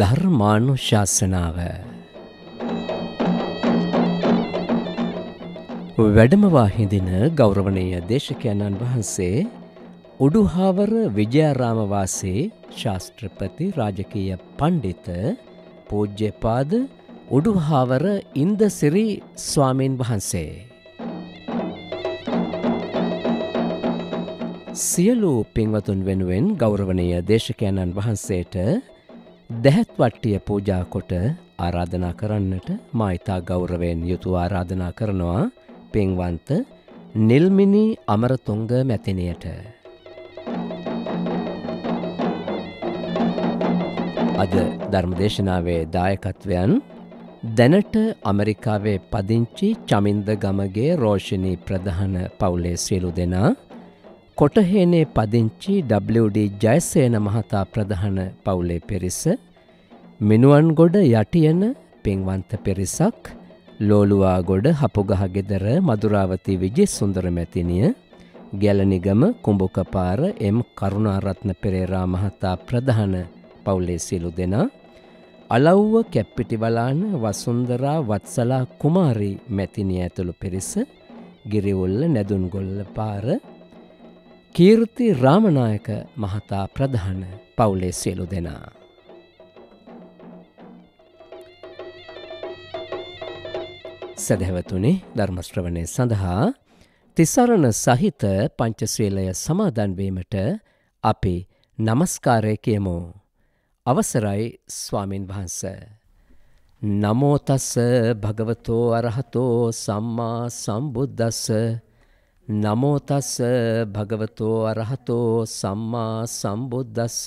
ධර්මානුශාසනාව වැඩමවා හිඳින ගෞරවනීය දේශකයන්න් වහන්සේ උඩුහාවර විජයාරාම වාසී ශාස්ත්‍රපති රාජකීය පඬිත පූජ්‍යපාද උඩුහාවර ඉන්දසිරි ස්වාමීන් වහන්සේ සියලු පින්වතුන් වෙනුවෙන් ගෞරවනීය දේශකයන්න් වහන්සේට දැහැත්වට්ටිය පූජාකොට ආරාධනා කරන්නට මයිතා ගෞරවයෙන් යුතු ආරාධනා කරනවා පෙන්වන්ත නිල්මිනි අමරතුංග මැතිනයට. අද ධර්මදේශනාවේ දායකත්වයන් දැනට අමරිකාවේ පදිංචි චමින්ද ගමගේ රෝෂණී ප්‍රධාන පවුලේ සියලු දෙනා කොටහේනේ පදිංචි WD ජයසේන මහතා ප්‍රධාන පවුලේ පෙරිස මිනුවන් ගොඩ යටියන පෙන්වන්ත පෙරිසක් ලෝලුවා ගොඩ හපුගහ ගෙදර මදුරාවති විජේ සුන්දර මැතිනිය ගැලනිගම කුඹුකපාර එම් කරුණාරත්න පෙරේරා මහතා ප්‍රධාන පවුලේ සිලු දෙනා අලව්ව කැප්පිටි වලාන වසුන්දරා වත්සලා කුමාරි මැතිනිය ඇතුළු පිරිස ගිරිවුල්ල නැදුන්ගොල්ල පාර කීර්ති රාමනායක මහතා ප්‍රධාන පවුලේ සියලු දෙනා. සැදැවතුනේ ධර්මශ්‍රවණය සඳහා තිසරණ සහිත පංචශීලය සමාදන්වීමට අපි නමස්කාරය කියමු. අවසරයි ස්වාමින් වහන්ස. නමෝතස්ස භගවතෝ අරහතෝ සම්මා සම්බුද්ධස්ස නමෝ තස්ස භගවතෝ අරහතෝ සම්මා සම්බුද්දස්ස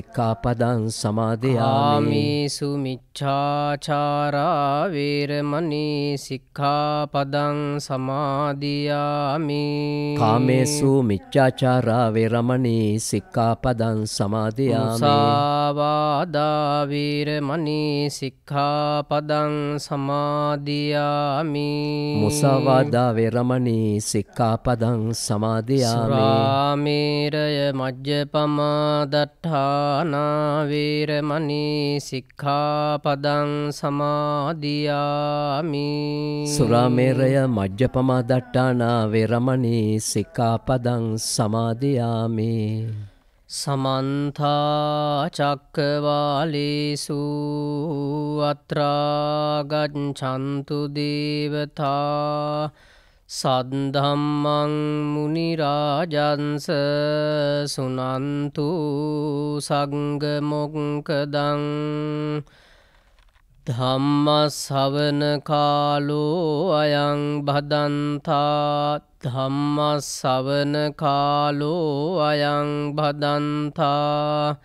සික්කාපදන් සමාධයාමිසු මිච්චාචාරාවේරමනී සික්කාපදං සමාධයාමි කාමේසු මිච්චාචාරාවේරමනී සික්කාපදන් සමාධයාමිසාවාදාවීරමනී සික්කාපදං සමාධයාමි මුසවාදාවේරමනී සික්කාපදං සමාධයාමි රාමේරය මජ්්‍ය පමාදට්හා වේරමණී සික්ඛාපදං සමාදියාමි සුරාමේරය මජ්ජපමා දට්ඨානා වේරමණී සික්ඛාපදං සමාදියාමි සමන්තාචක්කවාලේසු අත්‍රාගච්ඡන්තු දේවතා සද්ධම්මං මුනිරාජන්ස සුනන්තු සංගමොක්කදං ධම්මස්හවන කාලෝ අයං බදන්තා ධම්මස්සවන කාලෝ අයං බදන්තා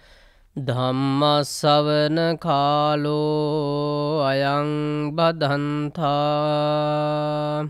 ධම්මස්සවන කාලෝ අයං බදන්තා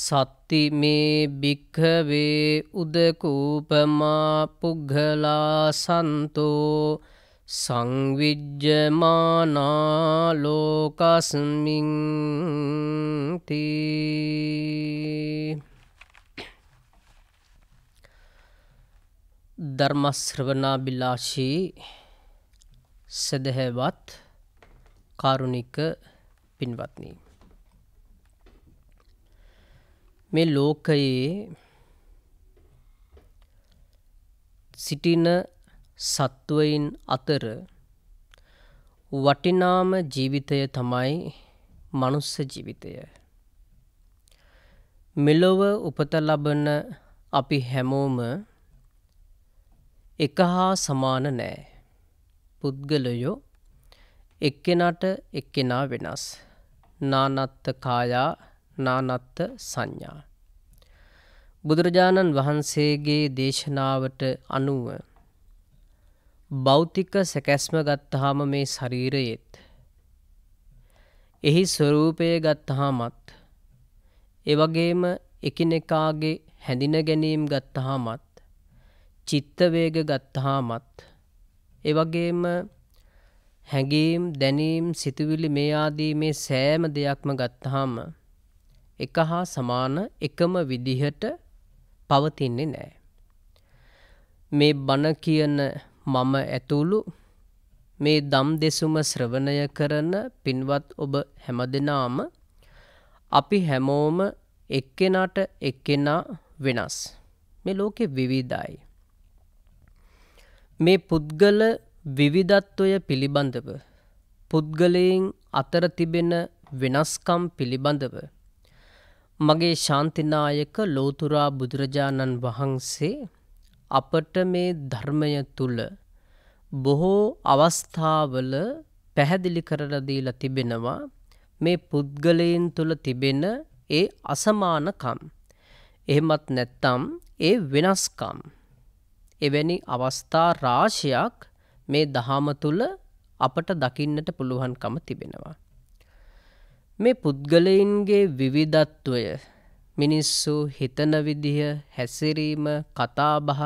සත්ති මේ භික්හවේ උදකූපමා පුග්ගලා සන්තෝ සංවිජ්ජමානාලෝකස්මින්ති ධර්මශ්‍රවනා බිලාශී සදහැවත් කාරුණික පින්වත්නී මේ ලෝකයේ සිටින සත්වයින් අතර වටිනාම ජීවිතය තමයි මනුස්ස ජීවිතය. මෙලොව උපත ලබන අපි හැමෝම එක හා සමාන නෑ. පුද්ගලයෝ එක්කෙනාට එක්කෙනා වෙනස්. නානත්ත කායා නානත්ත සංඥා. බුදුරජාණන් වහන්සේගේ දේශනාවට අනුව භෞතික සැකැස්ම ගත්තහාම මේ ශරීරයෙත් එහි ස්වරූපය ගත්තහාමත් එවගේම එකිනෙකාගේ හැඳින ගැනීම් ගත්තහාමත් චිත්තවේග ගත්තහාමත් එවගේම හැඟීම් දැනීම් සිතුවිලි මේ ආදී මේ සෑම දෙයක්ම ගත්තහාම එක හා සමාන එකම විදිහට පවතින්නේ නෑ. මේ බණ කියන මම ඇතුළු මේ දම් දෙසුම ශ්‍රවණය කරන පින්වත් ඔබ හැමදෙනාම අපි හැමෝම එක්කෙනාට එක්කෙනා වෙනස්. මේ ලෝකෙ විවිධයි. මේ පුද්ගල විවිධත්වය පිළිබඳව පුද්ගලයෙන් අතර තිබෙන වෙනස්කම් පිළිබඳව මගේ ශාන්තිනායක ලෝතුරා බුදුරජාණන් වහන්සේ අපට මේ ධර්මය තුල බොහෝ අවස්ථාවල පැහැදිලි කරලා දීලා තිබෙනවා මේ පුද්ගලයන් තුල තිබෙන ඒ අසමානකම් එහෙමත් නැත්නම් ඒ වෙනස්කම් එවැනි අවස්ථා රාශියක් මේ දහම තුල අපට දකින්නට පුළුවන්කම තිබෙනවා මේ පුද්ගලයින්ගේ විවිධත්වය මිනිස්සු හිතන විදිහ හැසිරීම කතාබහ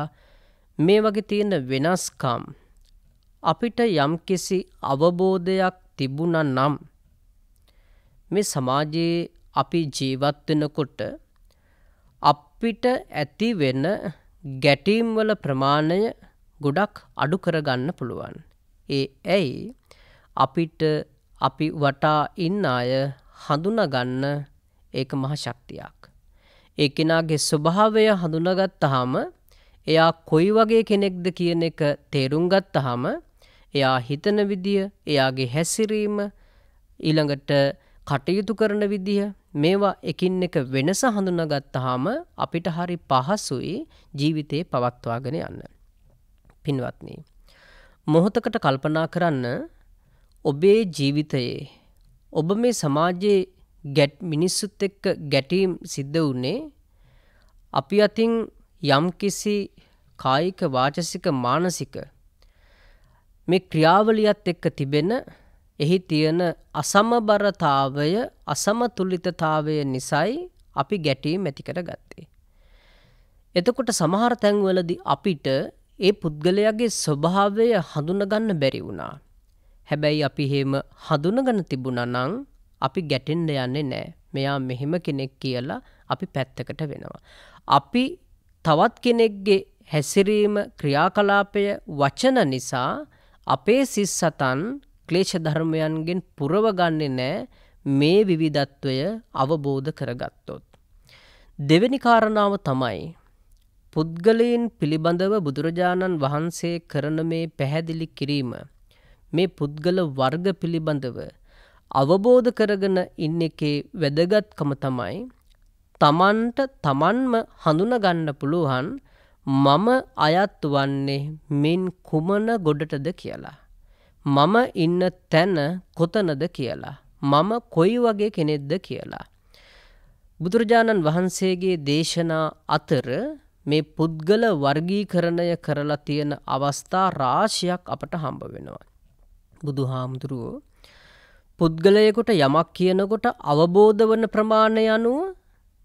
මේ වගේ තියෙන වෙනස්කම් අපිට යම්කිසි අවබෝධයක් තිබුණ නම් මේ සමාජයේ අපි ජීවත්වෙනකොට අපිට ඇති වෙන ගැටීම්වල ප්‍රමාණය ගොඩක් අඩු කරගන්න පුළුවන්. ඒ ඇයි අපිට අපි වටා ඉන්න අය හඳුනගන්න ඒක මහශක්තියක්. ඒ කෙනාගේ ස්වභාවය හඳුනගත්තහම එයා කොයි වගේ කෙනෙක්ද කියන එක තේරුම් ගත්තහම එයා හිතන විදිය, එයාගේ හැසිරීම, ඊළඟට කටයුතු කරන විදිහ මේවා එකින් එක වෙනස හඳුනගත්තාම අපිට හරි පහසුයි ජීවිතේ පවත්වාගෙන යන්න. පින්වත්නි. මොහොතකට කල්පනා කරන්න ඔබේ ජීවිතයේ ඔබ මේ සමාජයේ ගැට් මිනිස්සුත් එක්ක ගැටීම් සිද්ධ වුණේ අපි අතින් යම්කිසි කායික වාචසික මානසික මේ ක්‍රියාවලියත් එක්ක තිබෙන එහි තියෙන අසමබරතාවය අසමතුලිතතාවය නිසයි අපි ගැටීම් ඇතිකර ගත්තේ. එතකොට සමහර තැන්වලදි අපිට ඒ පුද්ගලයාගේ ස්වභාවය හඳුනගන්න බැරි වුණා. හැබැයි අපි හෙම හඳුනගන තිබුණනම් අපි ගැටෙන්ඩ යන්නේ නෑ මෙයා මෙහෙම කෙනෙක් කියලා අපි පැත්තකට වෙනවා. අපි තවත් කෙනෙක්ගේ හැසිරීම ක්‍රියාකලාපය වචන නිසා අපේ සිස් සතන් ක්ලේෂ ධර්මයන්ගෙන් පුරවගන්නේ නෑ මේ විවිධත්වය අවබෝධ කරගත්තොත්. දෙවැනි කාරණාව තමයි. පුද්ගලයින් පිළිබඳව බුදුරජාණන් වහන්සේ කරන මේ පැහැදිලි කිරීම මේ පුද්ගල වර්ග පිළිබඳව අවබෝධ කරගෙන ඉන්න එකේ වැදගත්කම තමයි තමන්ට තමන්ම හඳුනගන්න පුළුවන් මම අයත් වන්නේ මින් කුමන ගොඩටද කියලා. මම ඉන්න තැන කොතනද කියලා. මම කොයි වගේ කෙනෙක්ද කියලා. බුදුරජාණන් වහන්සේගේ දේශනා අතර මේ පුද්ගල වර්ගීකරණය කරලා තියෙන අවස්ථා රාශියක් අපට හම්බ වෙනවා. බුදු හාමුදුරුවෝ පුද්ගලයකුට යමක් කියනකොට අවබෝධ වන ප්‍රමාණය අනුව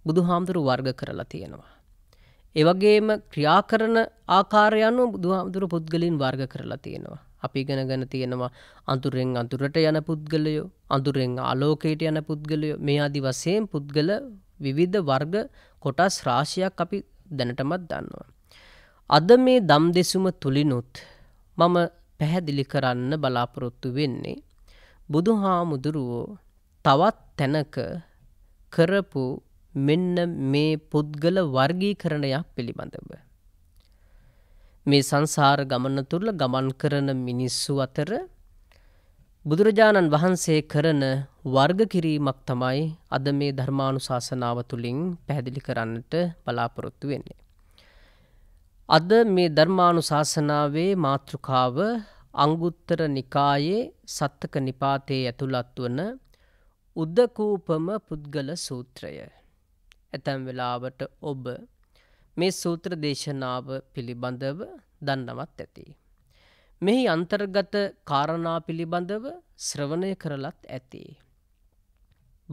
බුදු හාමුදුරු වර්ග කරලා තියෙනවා. එවගේම ක්‍රියා කරන ආකාරයනු බුදුහාමුදුරු පුද්ගලින් වර්ග කරලා තියෙනවා. අපි ඉගෙන ගැන තියෙනවා අඳුරෙන් අඳුරට යන පුද්ගලයෝ අඳුරෙන් ආලෝකයට යන පුද්ගලයෝ මේ අදි වශයෙන් පුද්ගල විවිධ වර්ග කොටස් රාශියක් අපි දැනටමත් දන්නවා. අද මේ දම් දෙසුම තුලිනුත් මම පැහැදිලි කරන්න බලාපොරොත්තු වෙන්නේ. බුදු හාමුදුරුවෝ තවත් තැනක කරපු මෙන්න මේ පුද්ගල වර්ගී කරණයක් පිළිබඳව. මේ සංසාර ගමන තුළ ගමන් කරන මිනිස්සු අතර බුදුරජාණන් වහන්සේ කරන වර්ග කිරීමක් තමයි අද මේ ධර්මානු ශාසනාව තුළින් පැහැදිලි කරන්නට බලාපොරොත්තු වෙන්නේ. අද මේ ධර්මානු ශාසනාවේ මාතෘකාව අංගුත්තර නිකායේ සත්තක නිපාතයේ ඇතුළත් වන උද්දකූපම පුද්ගල සූත්‍රය. ඇතැම් වෙලාවට ඔබ මේ සූත්‍ර දේශනාව පිළිබඳව දන්නවත් ඇති. මෙහි අන්තර්ගත කාරණා පිළිබඳව ශ්‍රවණය කරලත් ඇති.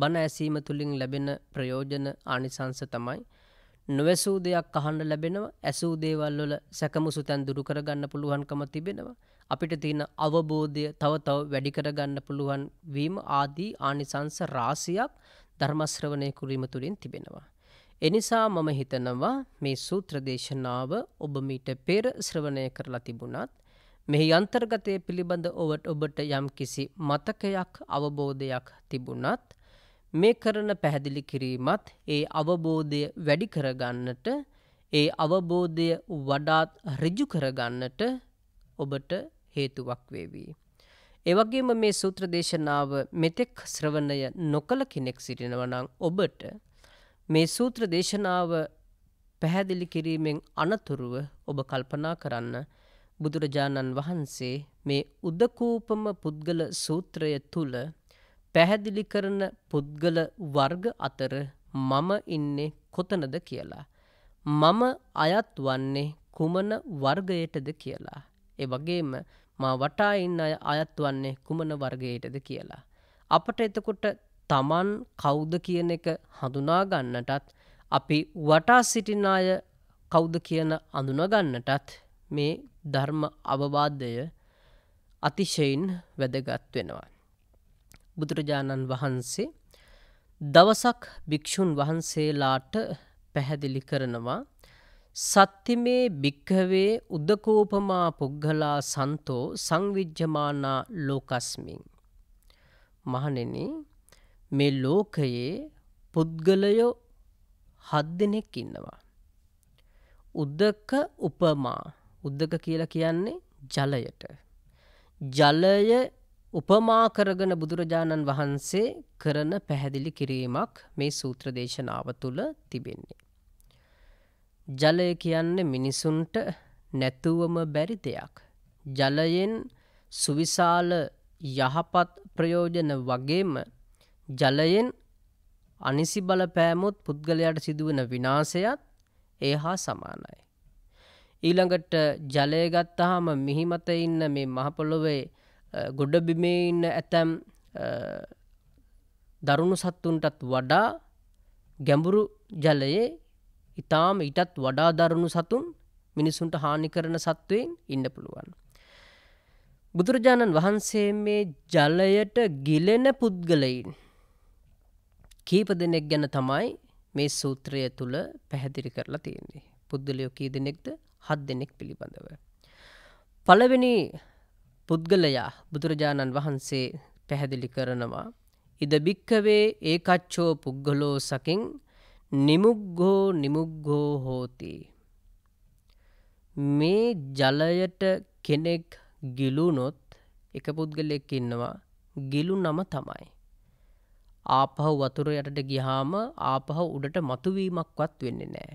බණ ඇසීම තුළින් ලැබෙන ප්‍රයෝජන ආනිසංස තමයි නොවැසූ දෙයක් අහන්න ලැබෙනවා ඇසූ දේවල්වල සැකමුසු තැන් දුරු කරගන්න පුළුවන්කම තිබෙනවා. අපිට තියෙන අවබෝධය තව තව වැඩි කරගන්න පුළුවන් වීම ආදී ආනිසංස රාශියක් ධර්මශ්‍රවණය කිරීම තුළින් තිබෙනවා. එනිසා මම හිතනවා මේ සූත්‍ර දේශනාව ඔබ මීට පෙර ශ්‍රවණය කරලා තිබුණත් මෙහි අන්තර්ගතය පිළිබඳ ඔවට ඔබට යම් කිසි මතකයක් අවබෝධයක් තිබුණත් මේ කරන පැහැදිලි කිරීමත් ඒ අවබෝධය වැඩි කරගන්නට ඒ අවබෝධය වඩාත් රිජු කරගන්නට ඔබට හේතුවක් වේවි. එවගේම මේ සූත්‍ර දේශනාව මෙතෙක් ශ්‍රවණය නොකළ කෙනෙක් සිටිනවනං ඔබට මේ සූත්‍ර දේශනාව පැහැදිලි කිරීමෙන් අනතුරුව ඔබ කල්පනා කරන්න බුදුරජාණන් වහන්සේ මේ උදකූපම පුද්ගල සූත්‍රය තුළ පැහැදිලි කරන පුද්ගල වර්ග අතර මම ඉන්නේ කොතනද කියලා. මම අයත් වන්නේ කුමන වර්ගයටද කියලා. ඒ වගේම මා වටා ඉන්න අය අයත් වන්නේ කුමන වර්ගයටද කියලා. අපට එතකොට තමන් කවුද කියන එක හඳුනා ගන්නටත් අපි වටා සිටින අය කවුද කියන අඳුනගන්නටත් මේ ධර්ම අවවාදය අතිශයින් වැදගත් වෙනවා. බුදුරජාණන් වහන්සේ දවසක් භික්‍ෂූන් වහන්සේලාට පැහැදිලි කරනවා සත්තිමේ භික්කවේ උදකෝපමා පුද්ගලා සන්තෝ සංවිජ්්‍යමානා ලෝකස්මින්. මහනෙන මේ ලෝකයේ පුද්ගලයෝ හත් දෙනෙක් ඉන්නවා. උදක උපමා උද්දක කියලා කියන්නේ ජලයට. ජලය උපමා කරගෙන බුදුරජාණන් වහන්සේ කරන පැහැදිලි කිරීමක් මේ සූත්‍ර දේශනාව තුළ තිබෙන්නේ. ජලය කියන්නේ මිනිසුන්ට නැතුවම බැරි දෙයක්. ජලයෙන් සුවිශාල යහපත් ප්‍රයෝජන වගේම ජලයෙන් අනිසි බලපෑමුත් පුද්ගලයාට සිදුවන විනාසයත් ඒ හා සමානයි. ඊළඟට ජලය ගත්තාම මිහිමත ඉන්න මේ මහපොළොවේ ගොඩ බිමේ ඉන්න ඇතැම් දරුණු සත්තුන්ටත් වඩා ගැඹුරු ජලයේ ඉතාම ඉටත් වඩා දරුණු සතුන් මිනිසුන්ට හානි කරන සත්වයෙන් ඉන්න පුළුවන්. බුදුරජාණන් වහන්සේ මේ ජලයට ගිලෙන පුද්ගලයින් කීප දෙනෙක් ගැන තමයි මේ සූත්‍රය තුළ පැහැදිලි කරලා තියෙන්නේ. පුද්ගලයෝ කී දෙනෙක්ද හත් දෙනෙක් පිළිබඳව. පළවෙනි පුද්ගලයා බුදුරජාණන් වහන්සේ පැහැදිලි කරනවා. ඉද භික්කවේ ඒකච්චෝ පුද්ගලෝ සකින් නිමුග්ගෝ නිමුග්ගෝ හෝති. මේ ජලයට කෙනෙක් ගිලුනොත් එක පුද්ගලෙක් ඉන්නවා ගිලු නම තමයි. ආපහු වතුර යටට ගිහාම ආපහු උඩට මතුවීමක්වත් වෙන්නේ නෑ.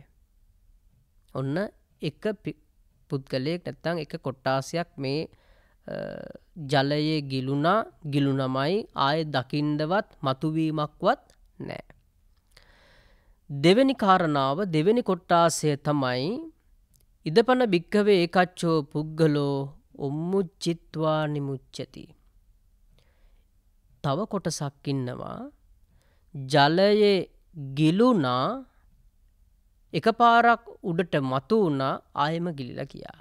ඔන්න එක පුද්ගලයෙක් නැත්තං එක කොට්ටාසියක් මේ ජලයේ ගිලුණා ගිලුණමයි ආය දකිින්දවත් මතුවීමක්වත් නෑ. දෙවැනි කාරණාව දෙවැනි කොට්ටාසය තමයි ඉදපන භික්කවේ ඒකච්චෝ පුද්ගලෝ ඔම්මුච්චිත්වා නිමුච්චති. තව කොටසක් ඉන්නවා ජලයේ ගිලුනා එකපාරක් උඩට මතු වුණා ආයෙම ගිලිලා කියා.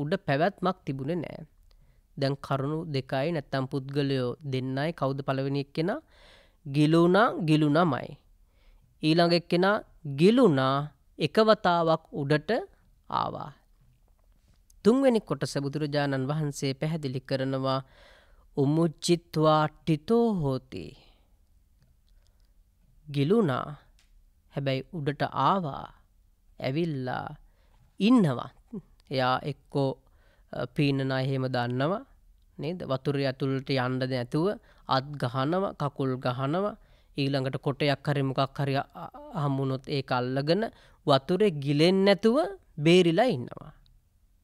උඩ පැවැත්මක් තිබුණේ නෑ. දැන් කරුණු දෙකයි නැත්තම් පුද්ගලයෝ දෙන්නයි කවුද පළවෙනික් කෙන ගිලුණා ගිලුණා මයි. ඊළඟ එක්කෙන ගිලුණා එකවතාවක් උඩට ආවා. තුන්වැනි කොටස බුදුරජාණන් වහන්සේ පැහැදිලි කරනවා උමුච්චිත්වා ටිතෝ හෝති. ගිලුණා හැබැයි උඩට ආවා ඇවිල්ලා ඉන්නවා එයා එක්කෝ පීනනා එහෙම දන්නවා නේද වතුර ඇතුළට යන්නද නැතුව අත් ගහනව කකුල් ගහනව ඊළඟට කොටයක් හරි මොකක් හරි හම්බුනොත් ඒ අල්ලගෙන වතුරේ ගිලෙන් නැතුව බේරිලා ඉන්නවා.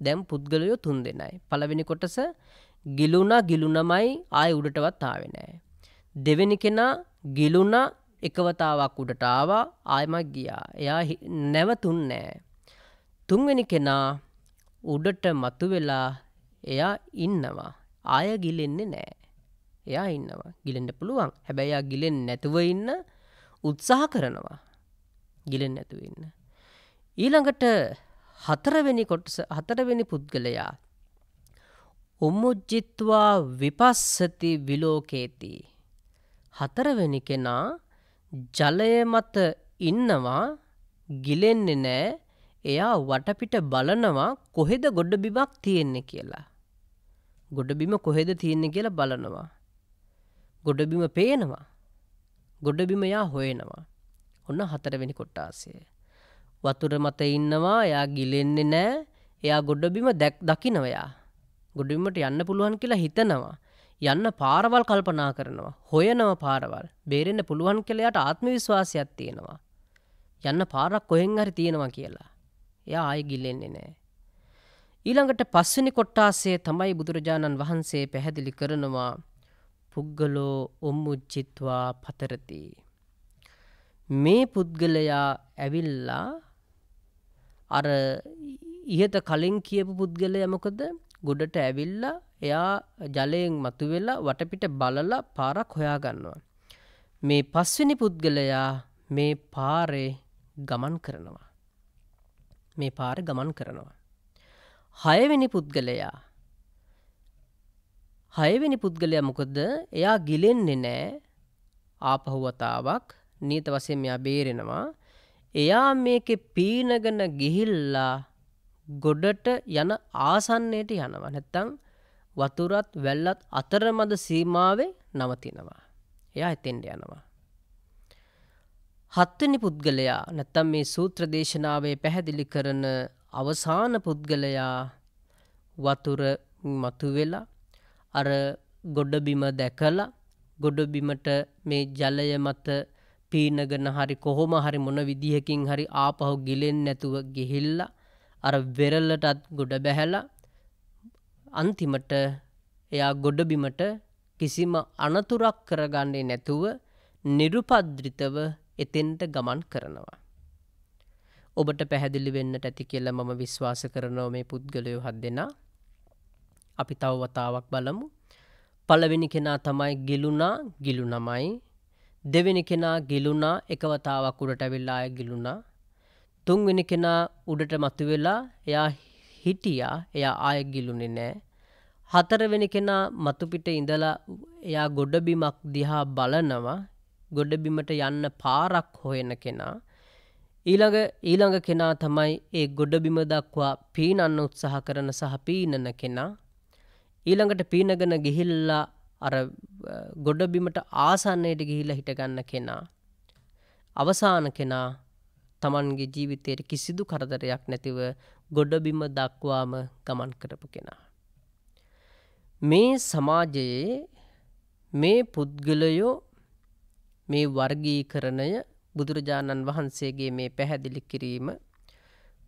දැම් පුද්ගලයෝ තුන් දෙනයි. පළවෙනි කොටස ගිලුණා ගිලුණමයි ආය උඩටවත් ආවෙනෑ. දෙවෙනි කෙනා ගිලුණා එකවතාවක් උඩට ආවා ආයමක් ගියා. එයා නැවතුන් නෑ. තුන්වෙනි කෙනා උඩට මතුවෙලා එයා ඉන්නවා. ආය ගිලෙන්නේ නෑ. එයා ඉන්නවා ගිලෙන්ට පුළුවන් හැබැයියා ගිලෙන් නැතුව ඉන්න උත්සාහ කරනවා. ගිලෙන් නැතුව ඉන්න. ඊළඟට හතරවෙනි කොටස හතරවෙනි පුද්ගලයා. උමුජ්ජිත්වා විපස්සති විලෝකේති. හතරවෙනි කෙනා ජලය මත ඉන්නවා ගිලෙන්නේ නෑ එයා වටපිට බලනවා කොහෙද ගොඩ බිමක් තියෙන්නේ කියලා. ගොඩබිම කොහෙද තියෙන්නේ කියලා බලනවා. ගොඩබිම පේනවා. ගොඩබිම යා හොයනවා. ඔන්න හතරවෙනි කොට්ටාසය. වතුර මත ඉන්නවා එයා ගිලෙන්නේ නෑ එයා ගොඩබිම දැක් දකිනවයා. ගොඩබිමට යන්න පුළුවන් කියලා හිතනවා. යන්න පාරවල් කල්පනා කරනවා. හොයනව පාරවල්. බේරෙන්න පුළුවන් කියලා යාට ආත්ම විශ්වාසයක් තියෙනවා. යන්න පාරක් කොහෙන් හරි තියෙනවා කියලා. එයා ආයෙ ගිල්ලෙන්නේ නෑ. ඊළඟට පස්වෙනි කොට්ටාසේ තමයි බුදුරජාණන් වහන්සේ පැහැදිලි කරනවා පුද්ගලෝ ඔම්මුච්චිත්වා පතරති. මේ පුද්ගලයා ඇවිල්ලා අර ඉහත කලින් කියපු පුද්ගලය මොකද ගොඩට ඇවිල්ලා එයා ජලයෙන් මතුවෙලා වටපිට බලලා පාරක් හොයාගන්නවා. මේ පස්වෙනි පුද්ගලයා මේ පාරේ ගමන් කරනවා. මේ පාර ගමන් කරනවා. හයවෙනි පුද්ගලයා හයවෙනි පුද්ගලයා මොකද එයා ගිලෙන්නේ නෑ ආපහුවතාවක් නීත වසයෙන් මෙයා බේරෙනවා එයා මේකෙ පීනගන ගිහිල්ලා ගොඩට යන ආසන්නයට යනවා නැත්තං වතුරත් වැල්ලත් අතරමද සීමාවේ නවතිනවා එයා එතෙන්ට යනවා හත්වනි පුද්ගලයා නැත්තම් මේ සූත්‍ර දේශනාවේ පැහැදිලි කරන අවසාන පුද්ගලයා වතුර මතුවෙලා අර ගොඩබිම දැකලා ගොඩබිමට මේ ජලය මත පීනගෙන හරි කොහොම හරි මොන විදිහකින් හරි ආපහු ගිලෙන් නැතුව ගිහිල්ලා අර වෙරල්ලටත් ගොඩ බැහැලා අන්තිමට එයා ගොඩබිමට කිසිම අනතුරක් කරගන්නේ නැතුව නිරුපද්‍රිතව එතෙන්ට ගමන් කරනවා. ඔබට පැහැදිලි වෙන්නට ඇති කියලා මම විශ්වාස කරනව මේ පුද්ගලයෝ හත් දෙනා අපි තව වතාවක් බලමු පළවෙනි කෙනා තමයි ගිලුණා ගිලුණමයි දෙවෙනි කෙනා ගිලුණා එකවතාවක් උඩට ඇවිල්ලා ගිලුණා තුන්වෙනි කෙනා උඩට මතුවෙලා එයා හිටියා එයා ආය ගිලුණේ නෑ හතරවෙනි කෙනා මතුපිට ඉඳලා එයා ගොඩබිමක් දිහා බලනවා ගොඩබිමට යන්න පාරක් හොයන කෙනා. ඊළඟ ඊළඟ කෙනා තමයි ඒ ගොඩබිම දක්වා පීනන්න උත්සාහ කරන සහ පීනන කෙනා. ඊළඟට පීනගෙන ගිහිල්ලා අර ගොඩබිමට ආසන්නයට ගිහිල්ලා හිටගන්න කෙනා. අවසාන කෙනා තමන්ගේ ජීවිතයට කිසිදු කරදරයක් නැතිව ගොඩබිම දක්වාම ගමන් කරපු කෙනා. මේ සමාජයේ මේ පුද්ගලයෝ මේ වර්ගීකරණය බුදුරජාණන් වහන්සේගේ මේ පැහැදිලි කිරීම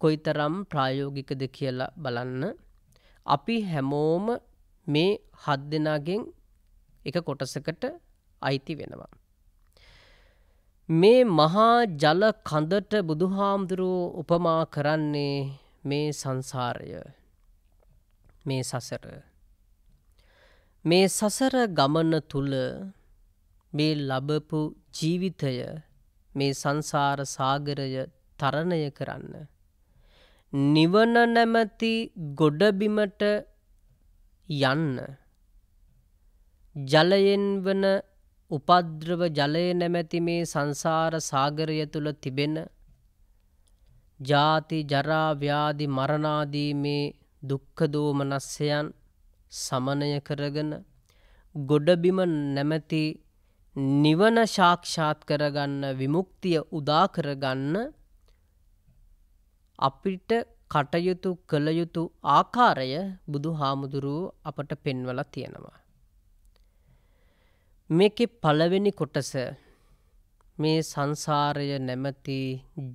කොයිතරම් ප්‍රායෝගිකද කියලා බලන්න අපි හැමෝම මේ හත් දෙනාගෙන් එක කොටසකට අයිති වෙනවා. මේ මහා ජල කඳට බුදුහාමුදුරුවෝ උපමා කරන්නේ මේ සංසාරය මේ සසර මේ සසර ගමන තුළ මේ ලබපු ජීවිතය මේ සංසාර සාගරය තරණය කරන්න. නිවන නැමැති ගොඩබිමට යන්න. ජලයෙන් වන උපද්‍රව ජලය නැමැති මේ සංසාර සාගරය තුළ තිබෙන ජාති ජරාව්‍යාදි මරණාදී මේ දුක්කදෝමනස්සයන් සමනය කරගෙන ගොඩබිම නැමැති නිවන සාක්ෂාත් කරගන්න විමුක්තිය උදා කරගන්න අපිට කටයුතු කළ යුතු ආකාරය බුදුහාමුදුරුව අපට පෙන්වලා තියෙනවා. මේකේ පළවෙනි කොටස මේ සංසාරය නැමැති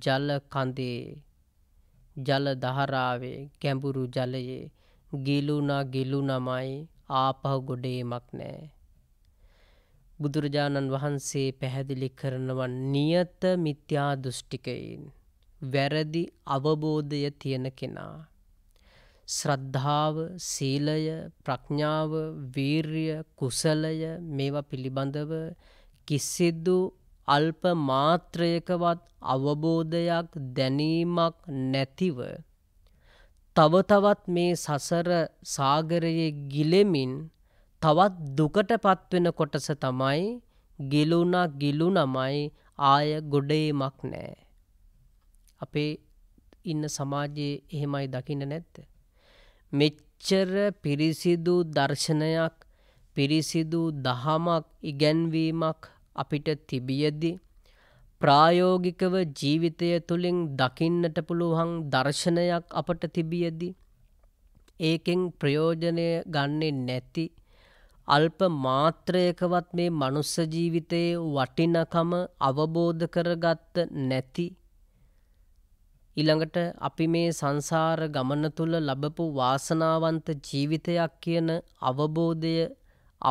ජල කඳේ ජල දහරාවේ ගැඹුරු ජලයේ ගිලුණා ගිලුණමයි ආපහු ගොඩේමක් නෑ. බුදුරජාණන් වහන්සේ පැහැදිලි කරනවා නියත මිත්‍යා දෘෂ්ටිකයින් වැරදි අවබෝධය තියෙන කෙනා. ශ්‍රද්ධාව, සීලය, ප්‍රඥාව, වීරිය, කුසලය මේවා පිළිබඳව කිසිදු අල්ප මාත්‍රයකවත් අවබෝධයක් දැනීමක් නැතිව තව තවත් මේ සසර සාගරයේ ගිලෙමින් තවත් දුකට පත්වෙන කොටස තමයි ගිලුණා ගිලුණමයි ආය ගොඩේමක් නෑ. අපේ ඉන්න සමාජයේ එහෙමයි දකින්න නැත්ද. මෙච්චර පිරිසිදු දර්ශනයක් පිරිසිදු දහමක් ඉගැන්වීමක් අපිට තිබියදි. ප්‍රායෝගිකව ජීවිතය තුළින් දකින්නට පුළුවන් දර්ශනයක් අපට තිබියදි. ඒකෙන් ප්‍රයෝජනය ගන්නේ නැති අල්ප මාත්‍රයකවත් මේ මනුස්ස ජීවිතයේ වටිනකම අවබෝධ කරගත්ත නැති ඊළඟට අපි මේ සංසාර ගමන තුල ලැබපු වාසනාවන්ත ජීවිතයක් කියන අවබෝධය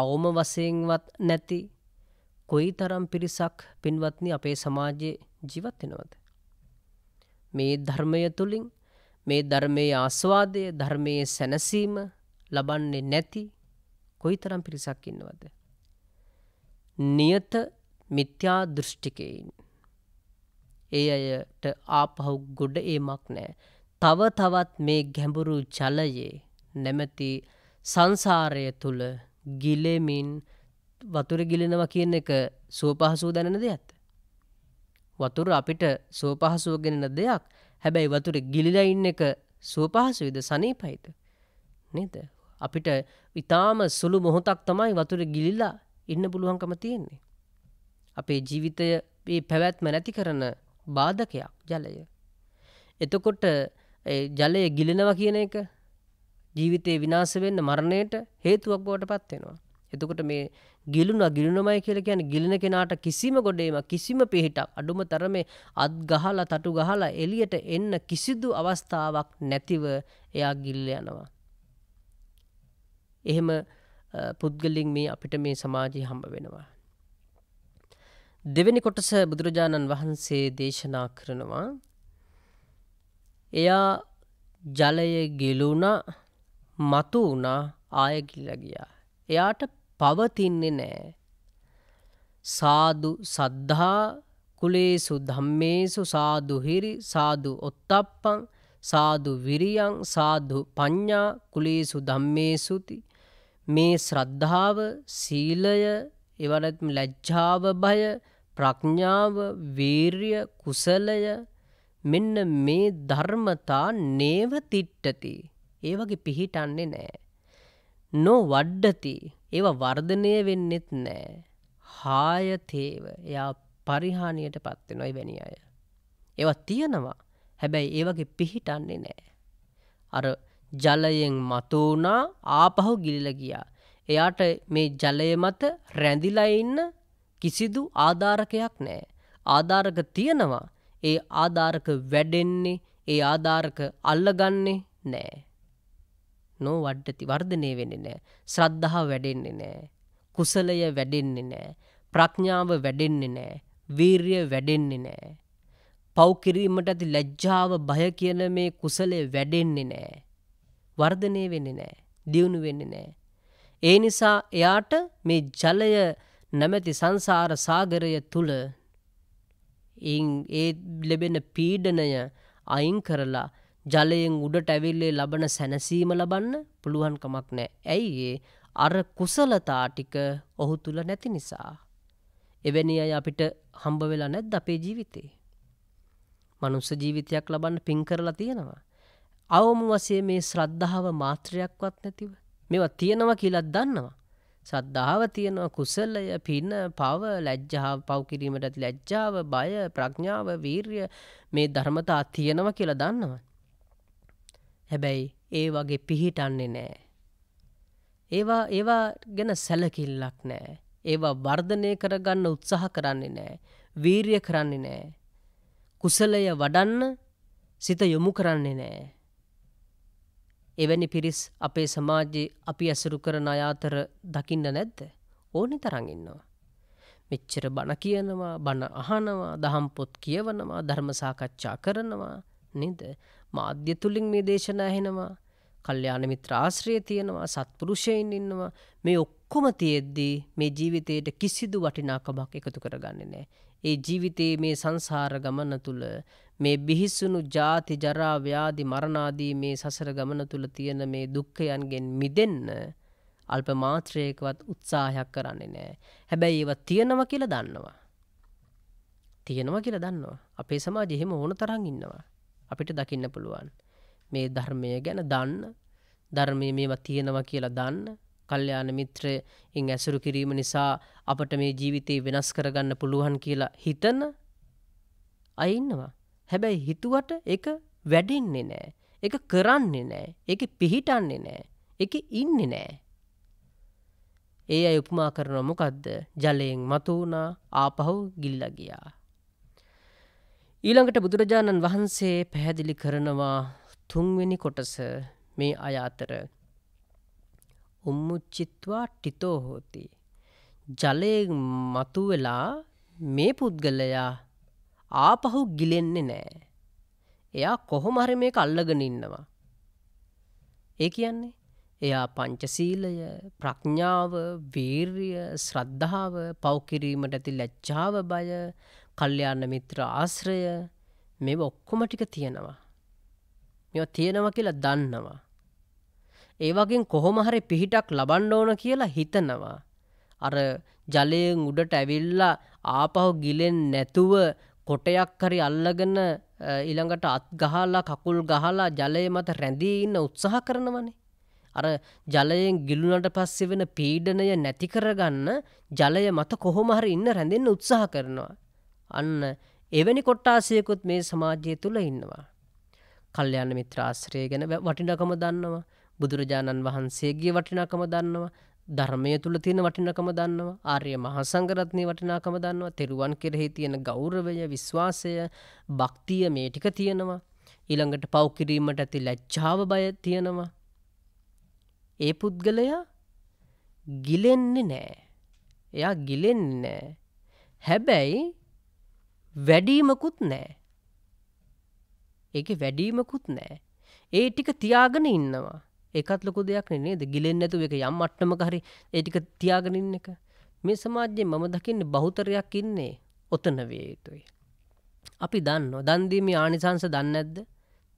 අවම වශයෙන්වත් නැති කොයිතරම් පිරිසක් පින්වත්නි අපේ සමාජයේ ජීවත් වෙනවද මේ ධර්මය තුලින් මේ ධර්මයේ ආස්වාදය ධර්මයේ සැනසීම ලබන්නේ නැති කොයි තරම් පිරිසක් ඉන්නවද. නියත මිත්‍යා දෘෂ්ටිකයින්. ඒ අයට ආපහු ගොඩ ඒමක් නෑ. තව තවත් මේ ගැඹුරු ජලයේ නැමැති සංසාරය තුළ ගිලෙමින් වතුර ගිලෙනවා කියන එක සුවපහසුව දැනෙන දෙ ඇත්ත. වතුර අපිට සුවපහසුව ගෙනෙන දෙයක් හැබැයි වතුර ගිලිලා ඉන්න එක සුවපහසුවිද සනීපයිද නේද අපිට ඉතාම සුළු මොහොතක් තමයි වතුර ගිලිල්ලා ඉන්න පුළුවන්කම තියෙන්නේ. අපේ ජීවිතය පැවැත්ම නැති කරන බාධකයක් ජලය. එතකොට ජලය ගිලෙනව කියන එක ජීවිතය විනාස වෙන්න මරණයට හේතුවක් බවට පත්වෙනවා. එතකොට මේ ගිලුණ ගිලුණමයි කියල කියන ගිලින කෙනාට කිසිම ගොඩේම කිසිම පිහිටක් අඩුම තරමේ අත් ගහලා තටු ගහලා එලියට එන්න කිසිදු අවස්ථාවක් නැතිව එයා ගිල්ල යනවා. එහෙම පුද්ගලින් මේ අපිට මේ සමාජය හම්බ වෙනවා. දෙවැනි කොටස බුදුරජාණන් වහන්සේ දේශනා කරනවා එයා ජලය ගෙලුණ මතු වුණා ආයගිල්ලගියා. එයාට පවතින්නේ නෑ. සාදු සද්ධා කුලේසු ධම්මේසු සාදුහිරි සාදු ඔත්තප්පං සාදු විරියං සාදු ප්ඥා කුලේසු ධම්මේසුති මේ ශ්‍රද්ධාව සීලය එවනත් ලැජ්ජාව භය ප්‍රඥාව වීර්ය කුසලය මෙන්න මේ ධර්මතා නේව තිට්ටති. ඒ වගේ පිහිටන්නේ නෑ. නෝ වඩ්ඩති ඒව වර්ධනය වෙන්නෙත් නෑ. හායතේව එයා පරිහානියට පත්වෙන ඔයි වැනි අය. ඒව තියෙනවා හැබැයි ඒ වගේ පිහිටන්නේ නෑ. අර ජලයෙන් මතුවනා ආපහු ගිලිල ගියා. එයාට මේ ජලය මත රැඳිලා ඉන්න කිසිදු ආධාරකයක් නෑ. ආධාරක තියෙනවා ඒ ආධාරක වැඩෙන්නේ ඒ ආධාරක අල්ලගන්නේ නෑ. නෝ වඩ්ඩති වර්ධනය වෙන්නේ නෑ. ශ්‍රද්ධහා වැඩෙන්නේ නෑ. කුසලය වැඩෙන්නේ නෑ. ප්‍රඥාව වැඩෙන්නේ නෑ. වීර්ය වැඩෙන්නේ නෑ. පව් කිරීමට ඇති ලැජ්ජාව භය කියන මේ කුසලය වැඩෙන්නේ නෑ. වර්ධනය වෙන්නේ නෑ දියුණු වෙන්නේ නෑ. ඒ නිසා එයාට මේ ජලය නැමැති සංසාර සාගරය තුළ ඒ ලැබෙන පීඩනය අයින් කරලා ජලයෙන් උඩට ඇවිල්ලේ ලබන සැනසීම ලබන්න පුළුවන්කමක් නෑ. ඇයි ඒ අර කුසලතා ටික ඔහු තුළ නැති නිසා. එවැනි අය අපිට හම්බ වෙලා නැද්ද අපේ ජීවිතේ. මනුස්ස ජීවිතයක් ලබන්න පින් කරලා තියෙනවා. අවම වසේ මේ ශ්‍රද්ධාව මාත්‍රයක්වත් නැතිව. මෙවා තියෙනවා කියලත් දන්නවා. සද්ධාව තියෙනවා කුසල්ලය පින්න පව ලැජ්ජාව පවකිරීමට ඇති ලැජ්ජාව බය ප්‍රඥාව වීර්ය මේ ධර්මතා තියෙනවා කියලා දන්නවා. හැබැයි ඒ වගේ පිහිටන්නේ නෑ. ඒවා ඒවා ගැන සැලකිල්ලක් නෑ. ඒවා වර්ධනය කරගන්න උත්සාහ කරන්නේ නෑ. වීර්ය කරන්නේ නෑ. කුසලය වඩන්න සිත යොමු කරන්නේ නෑ. එවැනි පිරිස් අපේ සමාජයේ අපි ඇසුරු කරන අයාතර දකින්න නැද්ද ඕනි තරන් ඉන්නවා. මෙච්චර බණ කියනවා බණ අහනවා දහම් පොත් කියවනවා ධර්මසාකච්ඡා කරනවා නේද මාධ්‍ය තුළින් මේ දේශන ඇහෙනවා කල්්‍යයාන මිත්‍රාශ්‍රය තියෙනවා සත්පුරුෂයෙන් ඉන්නවා මේ ඔක්කොම තියෙද්දී මේ ජීවිතයට කිසිදු වටිනාකමක් එකතු කරගන්නේ නෑ ඒ ජීවිතයේ මේ සංසාර ගමන තුළ මේ බිහිස්සුණු ජාති ජරා ව්‍යාධි මරණාදී මේ සසර ගමන තුළ තියෙන මේ දුක්ඛයන්ගෙන් මිදෙන්න අල්ප මාත්‍රයකවත් උත්සාහයක් කරන්නේ නෑ. හැබැයි ඒව තියෙනවා කියලා දන්නවා. තියෙනවා කියලා දන්නවා. අපේ සමාජෙ එහෙම ඕන තරම් ඉන්නවා. අපිට දකින්න පුළුවන්. මේ ධර්මය ගැන දන්න, ධර්මයේ මේවා තියෙනවා කියලා දන්න, කල්්‍යයාන මිත්‍රයෙන් ඇසුරු කිරීම නිසා අපට මේ ජීවිතේ වෙනස් කරගන්න පුළුවන් කියලා හිතන අයින්නවා. හැබැයි හිතුවට එක වැඩෙන්නේ නෑ. එක කරන්නේ නෑ. එක පිහිටන්නේ නෑ. එක ඉන්නේ නෑ. ඒ අය උපමා කරන මොකක්ද ජලයෙන් මතුවුණා ආපහු ගිල්ල ගියා. ඊළඟට බුදුරජාණන් වහන්සේ පැහැදිලි කරනවා තුන්වෙනි කොටස මේ අය අතර උම්මුච්චිත්වා ටිතෝ හෝති. ජලය මතුවෙලා මේ පුද්ගලයා ආපහු ගිලෙන්නේ නෑ. එයා කොහොමහරි මේ අල්ලගෙන ඉන්නවා. ඒ කියන්නේ එයා පංචසීලය ප්‍රඥාව වීර්ය ශ්‍රද්ධාව පවකිරීමට ඇති ලැච්චාව බය කල්්‍යයාන්න මිත්‍ර ආශ්‍රය මෙ ඔක්කොම ටික තියෙනවා. මෙ තියෙනවා කියලා දන්නවා. ඒවගේ කොහොම හරි පිහිටක් ලබන්න ඕන කියලා හිතනවා. අර ජලයෙන් උඩට ඇවිල්ලා ආපහු ගිලෙන් නැතුව කොටයක් හරි අල්ලගෙන ඊළඟට අත් ගහලා කකුල් ගහලා ජලය මත රැඳී ඉන්න උත්සාහ කරනවනේ. අර ජලයෙන් ගිලුණට පස්සේ වෙන පීඩනය නැති කරගන්න ජලය මත කොහොම හරි ඉන්න රැඳෙන්න උත්සාහ කරනවා. අන්න එවැනි කොට්ටාසයකුත් මේ සමාජය තුළ ඉන්නවා. කල්යන්න මිත්‍රාශ්‍රය ගැන වටිනකම දන්නවා. බුදුරජාණන් වහන්සේගේ වටිනාකම දන්නවා ධර්මය තුළ තියෙන වටිනකම දන්නවා ආර්ය මහසංගරත්නය වටිනාකම දන්නවා තෙරුවන් කෙරෙහි තියෙන ගෞරවය විශ්වාසය භක්තිය මේ ටික තියෙනවා ඊළඟට පව්කිරීමට ඇති ලැච්චාව බය තියෙනවා ඒ පුද්ගලයා ගිලෙන්නේ නෑ එයා ගිලෙන්නේ නෑ හැබැයි වැඩීමකුත් නෑ ඒක වැඩීමකුත් නෑ ඒ ටික තියාගෙන ඉන්නවා එකත් ලොකු දෙයක් නේද ගිලෙන් නැතු එක යම් අට්ටම හරි ඒටික තියාගෙනින් එක මේ සමාජ්‍යයෙන් මම දකින්න බහුතරයක් ඉන්නේ ඔතන වේ යුතුයි. අපි දන්න දන්දීමේ ආනිසංස දන්නඇද්ද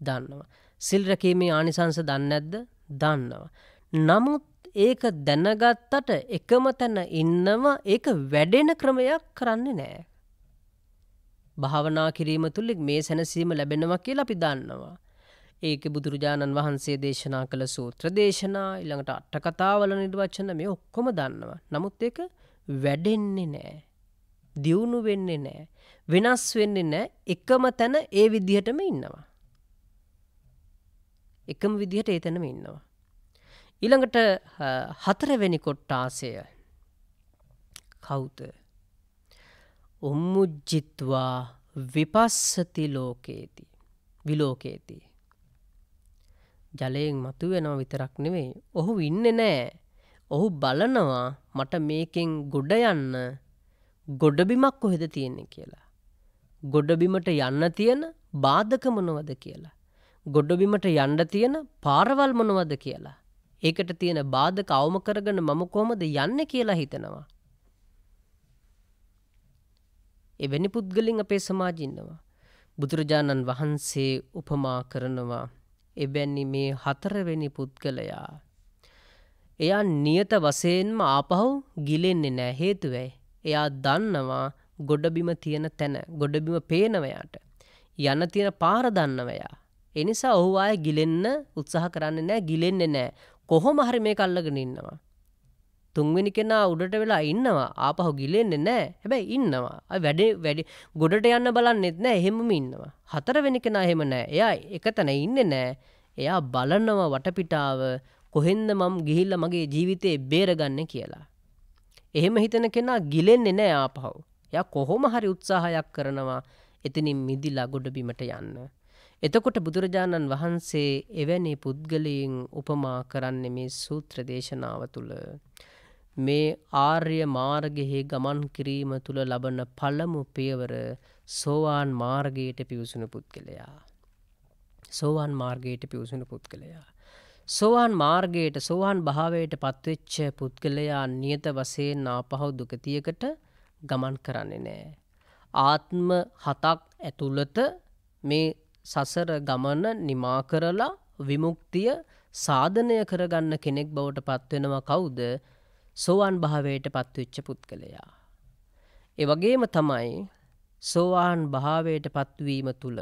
දන්නවා. සිල් රැකීමේ ආනිසංස දන්නඇද්ද දන්නවා. නමුත් ඒක දැනගත්තට එකම තැන ඉන්නවා ඒක වැඩෙන ක්‍රමයක් කරන්නේ නෑ. භාවනා කිරීම තුළෙක් මේ සැනසීම ලැබෙනවා කියලා අපි දන්නවා. ඒක බුදුරජාණන් වහන්සේ දේශනා කළ සූත්‍ර දේශනා ඉළඟට අට්ටකතාවල නිර්වචන මේ ඔක්කොම දන්නවා. නමුත් එක වැඩෙන්නේ නෑ. දියුණු වෙන්නේ නෑ. වෙනස් වෙන්නේ නෑ එකම තැන ඒ විදිහටම ඉන්නවා. එකම විදිහට ඒ තැනම ඉන්නවා. ඉළඟට හතරවෙනි කොට්ටාසය කෞුත. උම්මුජ්ජිත්වා විපස්සති ලෝකේති විලෝකේති. ජලයෙන් මතු වෙනවා විතරක් නෙවෙයි. ඔහු ඉන්නේ නෑ. ඔහු බලනවා මට මේකෙන් ගොඩ යන්න ගොඩබිමක් කොහෙද තියෙන්නේ කියලා. ගොඩබිමට යන්න තියෙන බාධක මොනවද කියලා. ගොඩබිමට යන්න තියෙන පාරවල් මොනවද කියලා. ඒකට තියෙන බාධක අවම කරගෙන මම කොහොමද යන්නේ කියලා හිතනවා. එවැනි පුද්ගලින් අපේ සමාජින්නවා. බුදුරජාණන් වහන්සේ උපමා කරනවා එබැන්නි මේ හතරවෙනි පුද්ගලයා. එයා නියත වසයෙන්ම ආපහු ගිලෙන්නේ නෑ හේතුවයි. එයා දන්නවා ගොඩබිම තියෙන තැන ගොඩබිම පේනවයාට. යන තියෙන පාර දන්නවයා. එනිසා ඔහු අය ගිලෙන්න උත්සාහ කරන්න නෑ ගිලෙන්නේ නෑ කොහොම හරි මේ කල්ලගෙන ඉන්නවා. තුන්වෙනි කෙනා උඩට වෙලා ඉන්නවා ආපහු ගිලෙන්නේ නෑ හැබැයි ඉන්නවා වැඩ වැඩි ගොඩට යන්න බලන්නෙත් නෑ එහෙමම ඉන්නවා හතරවෙනි කෙනා එහෙම නෑ එයා එකතන ඉන්නේ නෑ එයා බලනවා වටපිටාව කොහෙන්ද මම ගිහිල්ලා මගේ ජීවිතේ බේරගන්න කියලා එහෙම හිතන කෙනා ගිලෙන්නේ නෑ ආපහු එයා කොහොම හරි උත්සාහයක් කරනවා එතනින් මිදිලා ගොඩබිමට යන්න එතකොට බුදුරජාණන් වහන්සේ එවැනි පුද්ගලයෙන් උපමා කරන්නේ මේ සූත්‍ර දේශනාව තුළ මේ ආර්ය මාර්ගෙහි ගමන් කිරීම තුළ ලබන පළමු පියවර සෝවාන් මාර්ගයට පිවිසුණු පුද්ගලයා. සෝවාන් මාර්ගයට පිවිසුණු පුද්ගලයා. සෝවාන් මාර්ගයට සෝවාන් භාවයට පත්වෙච්ච පුද්ගලයා නියත වසයෙන් ආපහු දුකතියකට ගමන් කරන්නේ නෑ. ආත්ම හතක් ඇතුළත මේ සසර ගමන නිමා කරලා විමුක්තිය සාධනය කරගන්න කෙනෙක් බවට පත්වෙනවා කවුද සෝවාන් භාවයට පත්වෙච්ච පුද්ගලයා. ඒ වගේම තමයි සෝවාන් භාවයට පත්වීම තුළ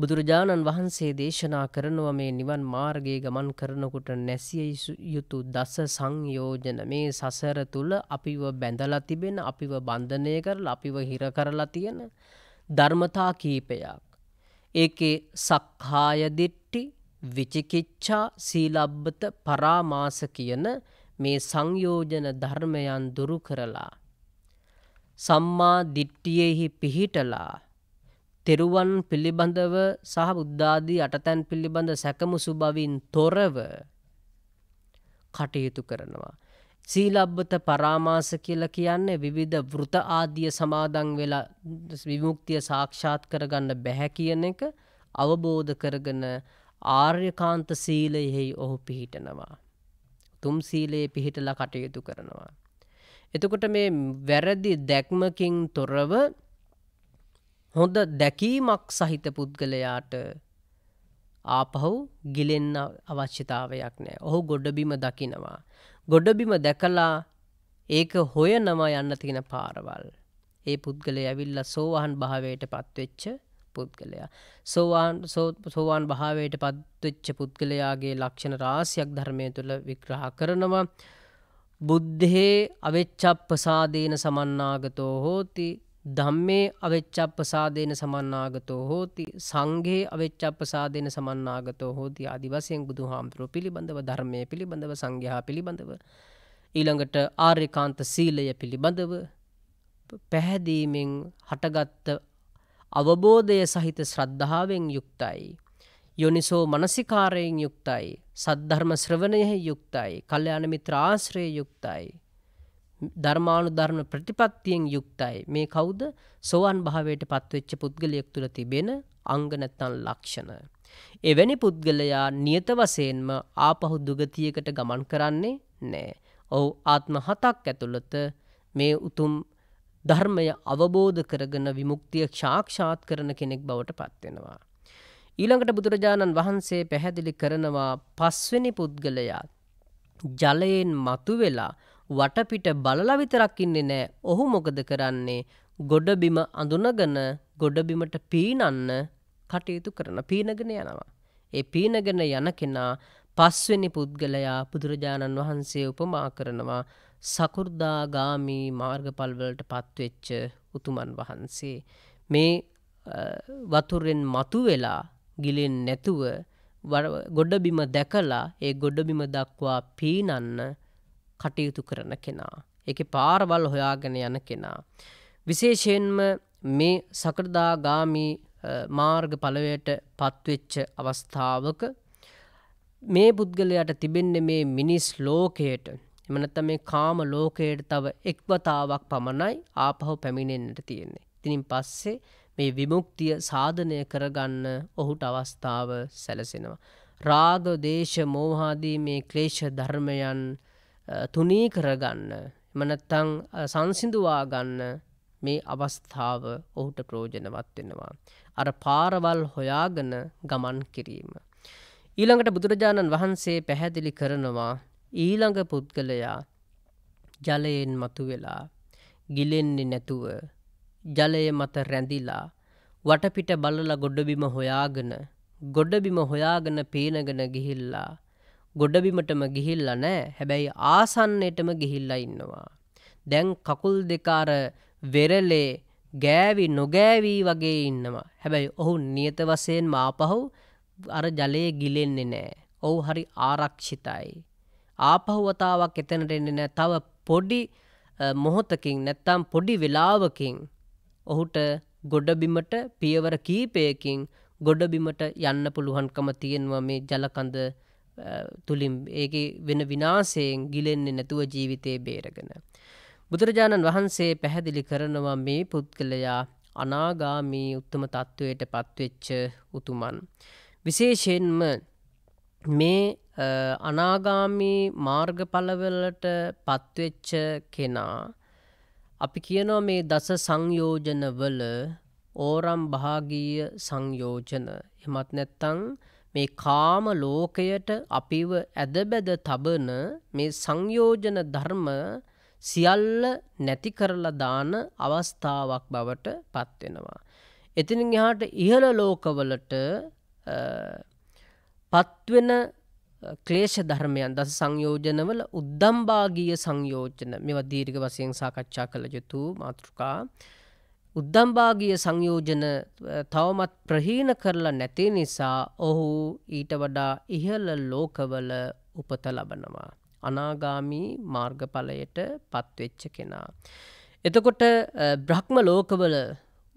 බුදුරජාණන් වහන්සේ දේශනා කරනව මේ නිවන් මාර්ගයේ ගමන් කරනකුට නැසිය යුතු දස සංයෝජන මේ සසර තුළ අපිව බැඳලා තිබෙන අපිව බන්ධනය කරලා අපිව හිර කරලා තියෙන ධර්මතා කීපයක්. ඒකේ සක්හාය දිට්ටි විචිකිච්ඡා සීලබ්බත පරාමාස කියන මේ සංයෝජන ධර්මයන් දුරු කරලා සම්මා දිට්ඨියෙහි පිහිටලා තෙරුවන් පිළිබඳව සහ බුද්ධාදී අටතැන් පිළිබඳ සැකමුසු බවින් තොරව කටයුතු කරනවා සීලබ්බත පරාමාස කියලා කියන්නේ විවිධ වෘත ආදිය සමාදන් වෙලා විමුක්තිය සාක්ෂාත් කරගන්න බැහැ කියන එක අවබෝධ කරගෙන ආර්යකාන්ත සීලයෙහි ඔහු පිහිටනවා තුම් සීලයේ පිහිටලා කටයුතු කරනවා. එතකොට මේ වැරදි දැක්මකින් තොරව හොඳ දැකීමක් සහිත පුද්ගලයාට ආපහු ගිලෙන්න අවශ්‍යතාවයක් නෑ. ඔහු ගොඩබිම දකිනවා. ගොඩබිම දැකලා ඒක හොය නම යන්න තියෙන පාරවල්. ඒ පුද්ගලය ඇවිල්ල සෝවහන් භාවයට පත්වෙච්ච පුද්ගලයා. සෝවාන් සෝවාන් භාවයට පත්වෙච්ච පුද්ගලයාගේ ලක්ෂණ රාසියක් ධර්මය තුළ විග්‍රහ කරනවා. බුද්ධහේ අවෙච්චප්පසාදීන සමන්නාගතෝ හෝති ධම්මේ අවෙච්චප්පසාදේන සමන්නාගතෝ හෝති සංගේ අවෙච්චප්පසාදේන සමන්නාගතෝ හෝති අදිවසයෙන් බුදු හාමුදුරුව පිළිබඳව ධර්මය පිළිබඳව සංඝයා පිළිබඳව ඊළඟට ආර්යකාන්ත සීලය පිළිබඳව පැහැදීමෙන් හටගත්ත අවබෝධය සහිත ශ්‍රද්ධාවෙන් යුක්තයි. යොනිසෝ මනසිකාරයෙන් යුක්තයි. සද්ධර්ම ශ්‍රවණයෙහි යුක්තයි. කල්යාණ මිත්‍රාශ්‍රය යුක්තයි. ධර්මානු ධර්ම ප්‍රතිපත්තියෙන් යුක්තයි. මේ කවුද සෝවන් භාවයට පත්වෙච්ච පුද්ගලයෙක් තුළ තිබෙන අංගනැත්තන් ලක්ෂණ. එවැනි පුද්ගලයා නියත වසයෙන්ම ආපහු දුගතියකට ගමන් කරන්නේ නෑ. ඔහු ආත්ම හතක් ඇතුළත මේ උතුම් ධර්මය අවබෝධ කරගන විමුක්තිය ක්ෂාක්ෂාත් කරන කෙනෙක් බවට පත්වෙනවා. ඊළඟට බුදුරජාණන් වහන්සේ පැහැදිලි කරනවා පස්වෙනි පුද්ගලයා ජලයෙන් මතුවෙලා වටපිට බලලවිතරක් ඉන්නේ නෑ ඔහු මොකද කරන්නේ ගොඩබිම අඳුනගන ගොඩබිමට පීනන්න කටයුතු කරන පීනගෙන යනවා. ඒ පීනගෙන යන කෙනා පස්වෙනි පුද්ගලයා බුදුරජාණන් වහන්සේ උපමා කරනවා සකෘදාගාමී මාර්ගපල්වලට පත්වෙච්ච උතුමන් වහන්සේ. මේ වතුරෙන් මතු වෙලා ගිලෙන් නැතුව ගොඩබිම දැකලා ඒ ගොඩබිම දක්වා පීනන්න කටයුතු කරන කෙනා. එක පාරවල් හොයාගෙන යන කෙනා. විශේෂයෙන්ම මේ සකරදාගාමී මාර්ග පලවයට පත්වෙච්ච අවස්ථාවක මේ පුද්ගලයට තිබෙන්නේ මේ මිනිස් ලෝකයට එමනත්ත මේ කාම ලෝකයට තව එක්වතාවක් පමණයි ආපහු පැමිණෙන්න්නට තියෙන්නේ. තිනින් පස්සේ මේ විමුක්තිය සාධනය කරගන්න ඔහුට අවස්ථාව සැලසෙනවා. රාග දේශ මෝහාදී මේ ක්ලේෂ ධර්මයන් තුනී කරගන්න එමනත්තං සංසිඳවා ගන්න මේ අවස්ථාව ඔහුට ප්‍රෝජනවත් වෙනවා. අර පාරවල් හොයාගෙන ගමන් කිරීම. ඊළඟට බුදුරජාණන් වහන්සේ පැහැදිලි කරනවා ඊළඟ පුද්ගලයා ජලයෙන් මතු වෙලා ගිලෙන්නේ නැතුව ජලය මත රැඳිලා වටපිට බලල ගොඩබිම හොයාගෙන ගොඩබිම හොයාගෙන පේනගෙන ගිහිල්ලා ගොඩබිමටම ගිහිල්ලා නෑ හැබැයි ආසන්නයටම ගිහිල්ලා ඉන්නවා. දැන් කකුල් දෙකාර වෙරලේ ගෑවි නොගෑවී වගේ ඉන්නවා. හැබැයි ඔහු නියත වසයෙන් මාපහු අර ජලයේ ගිලෙන්නේ නෑ. ඔහු හරි ආරක්ෂිතයි. ආපහුවතාවක් එතනට එන්නේ නෑ තව පොඩි මොහොතකින් නැත්තම් පොඩි වෙලාවකින් ඔහුට ගොඩබිමට පියවර කීපයකින් ගොඩබිමට යන්න පුළුවන්කම තියෙනවා මේ ජලකඳ තුළින් ඒක වෙන විනාසයෙන් ගිලෙන්නේ නැතුව ජීවිතයේ බේරගෙන. බුදුරජාණන් වහන්සේ පැහැදිලි කරනවා මේ පුද්ගලයා අනාගාමී උත්තම තත්ත්වයට පත්වෙච්ච උතුමන්. විශේෂයෙන්ම මේ අනාගාමී මාර්ගඵලවලට පත්වෙච්ච කෙනා අපි කියනවා මේ දස සංයෝජනවල ඕරම් භාගීය සංයෝජන එමත් නැත්තං මේ කාම ලෝකයට අපිව ඇදබැද තබන මේ සංයෝජන ධර්ම සියල්ල නැති කරලා දාන අවස්ථාවක් බවට පත්වෙනවා. එතිනින් එහාට ඉහළ ලෝකවලට පත්වෙන ක්ලේෂ ධර්මයන් දස සංයෝජනවල උද්දම්බාගීය සංයෝජන මෙවා දීර්ඝ වශයෙන් සාකච්ඡා කළ යුතු මාතෘකා උද්දම්බාගීය සංයෝජන තවමත් ප්‍රහීන කරලා නැති නිසා ඔහු ඊට වඩා ඉහළ ලෝකවල උපත ලබනවා අනාගාමි මාර්ගඵලයට පත්වෙච්ච කෙනා එතකොට බ්‍රහ්ම ලෝකවල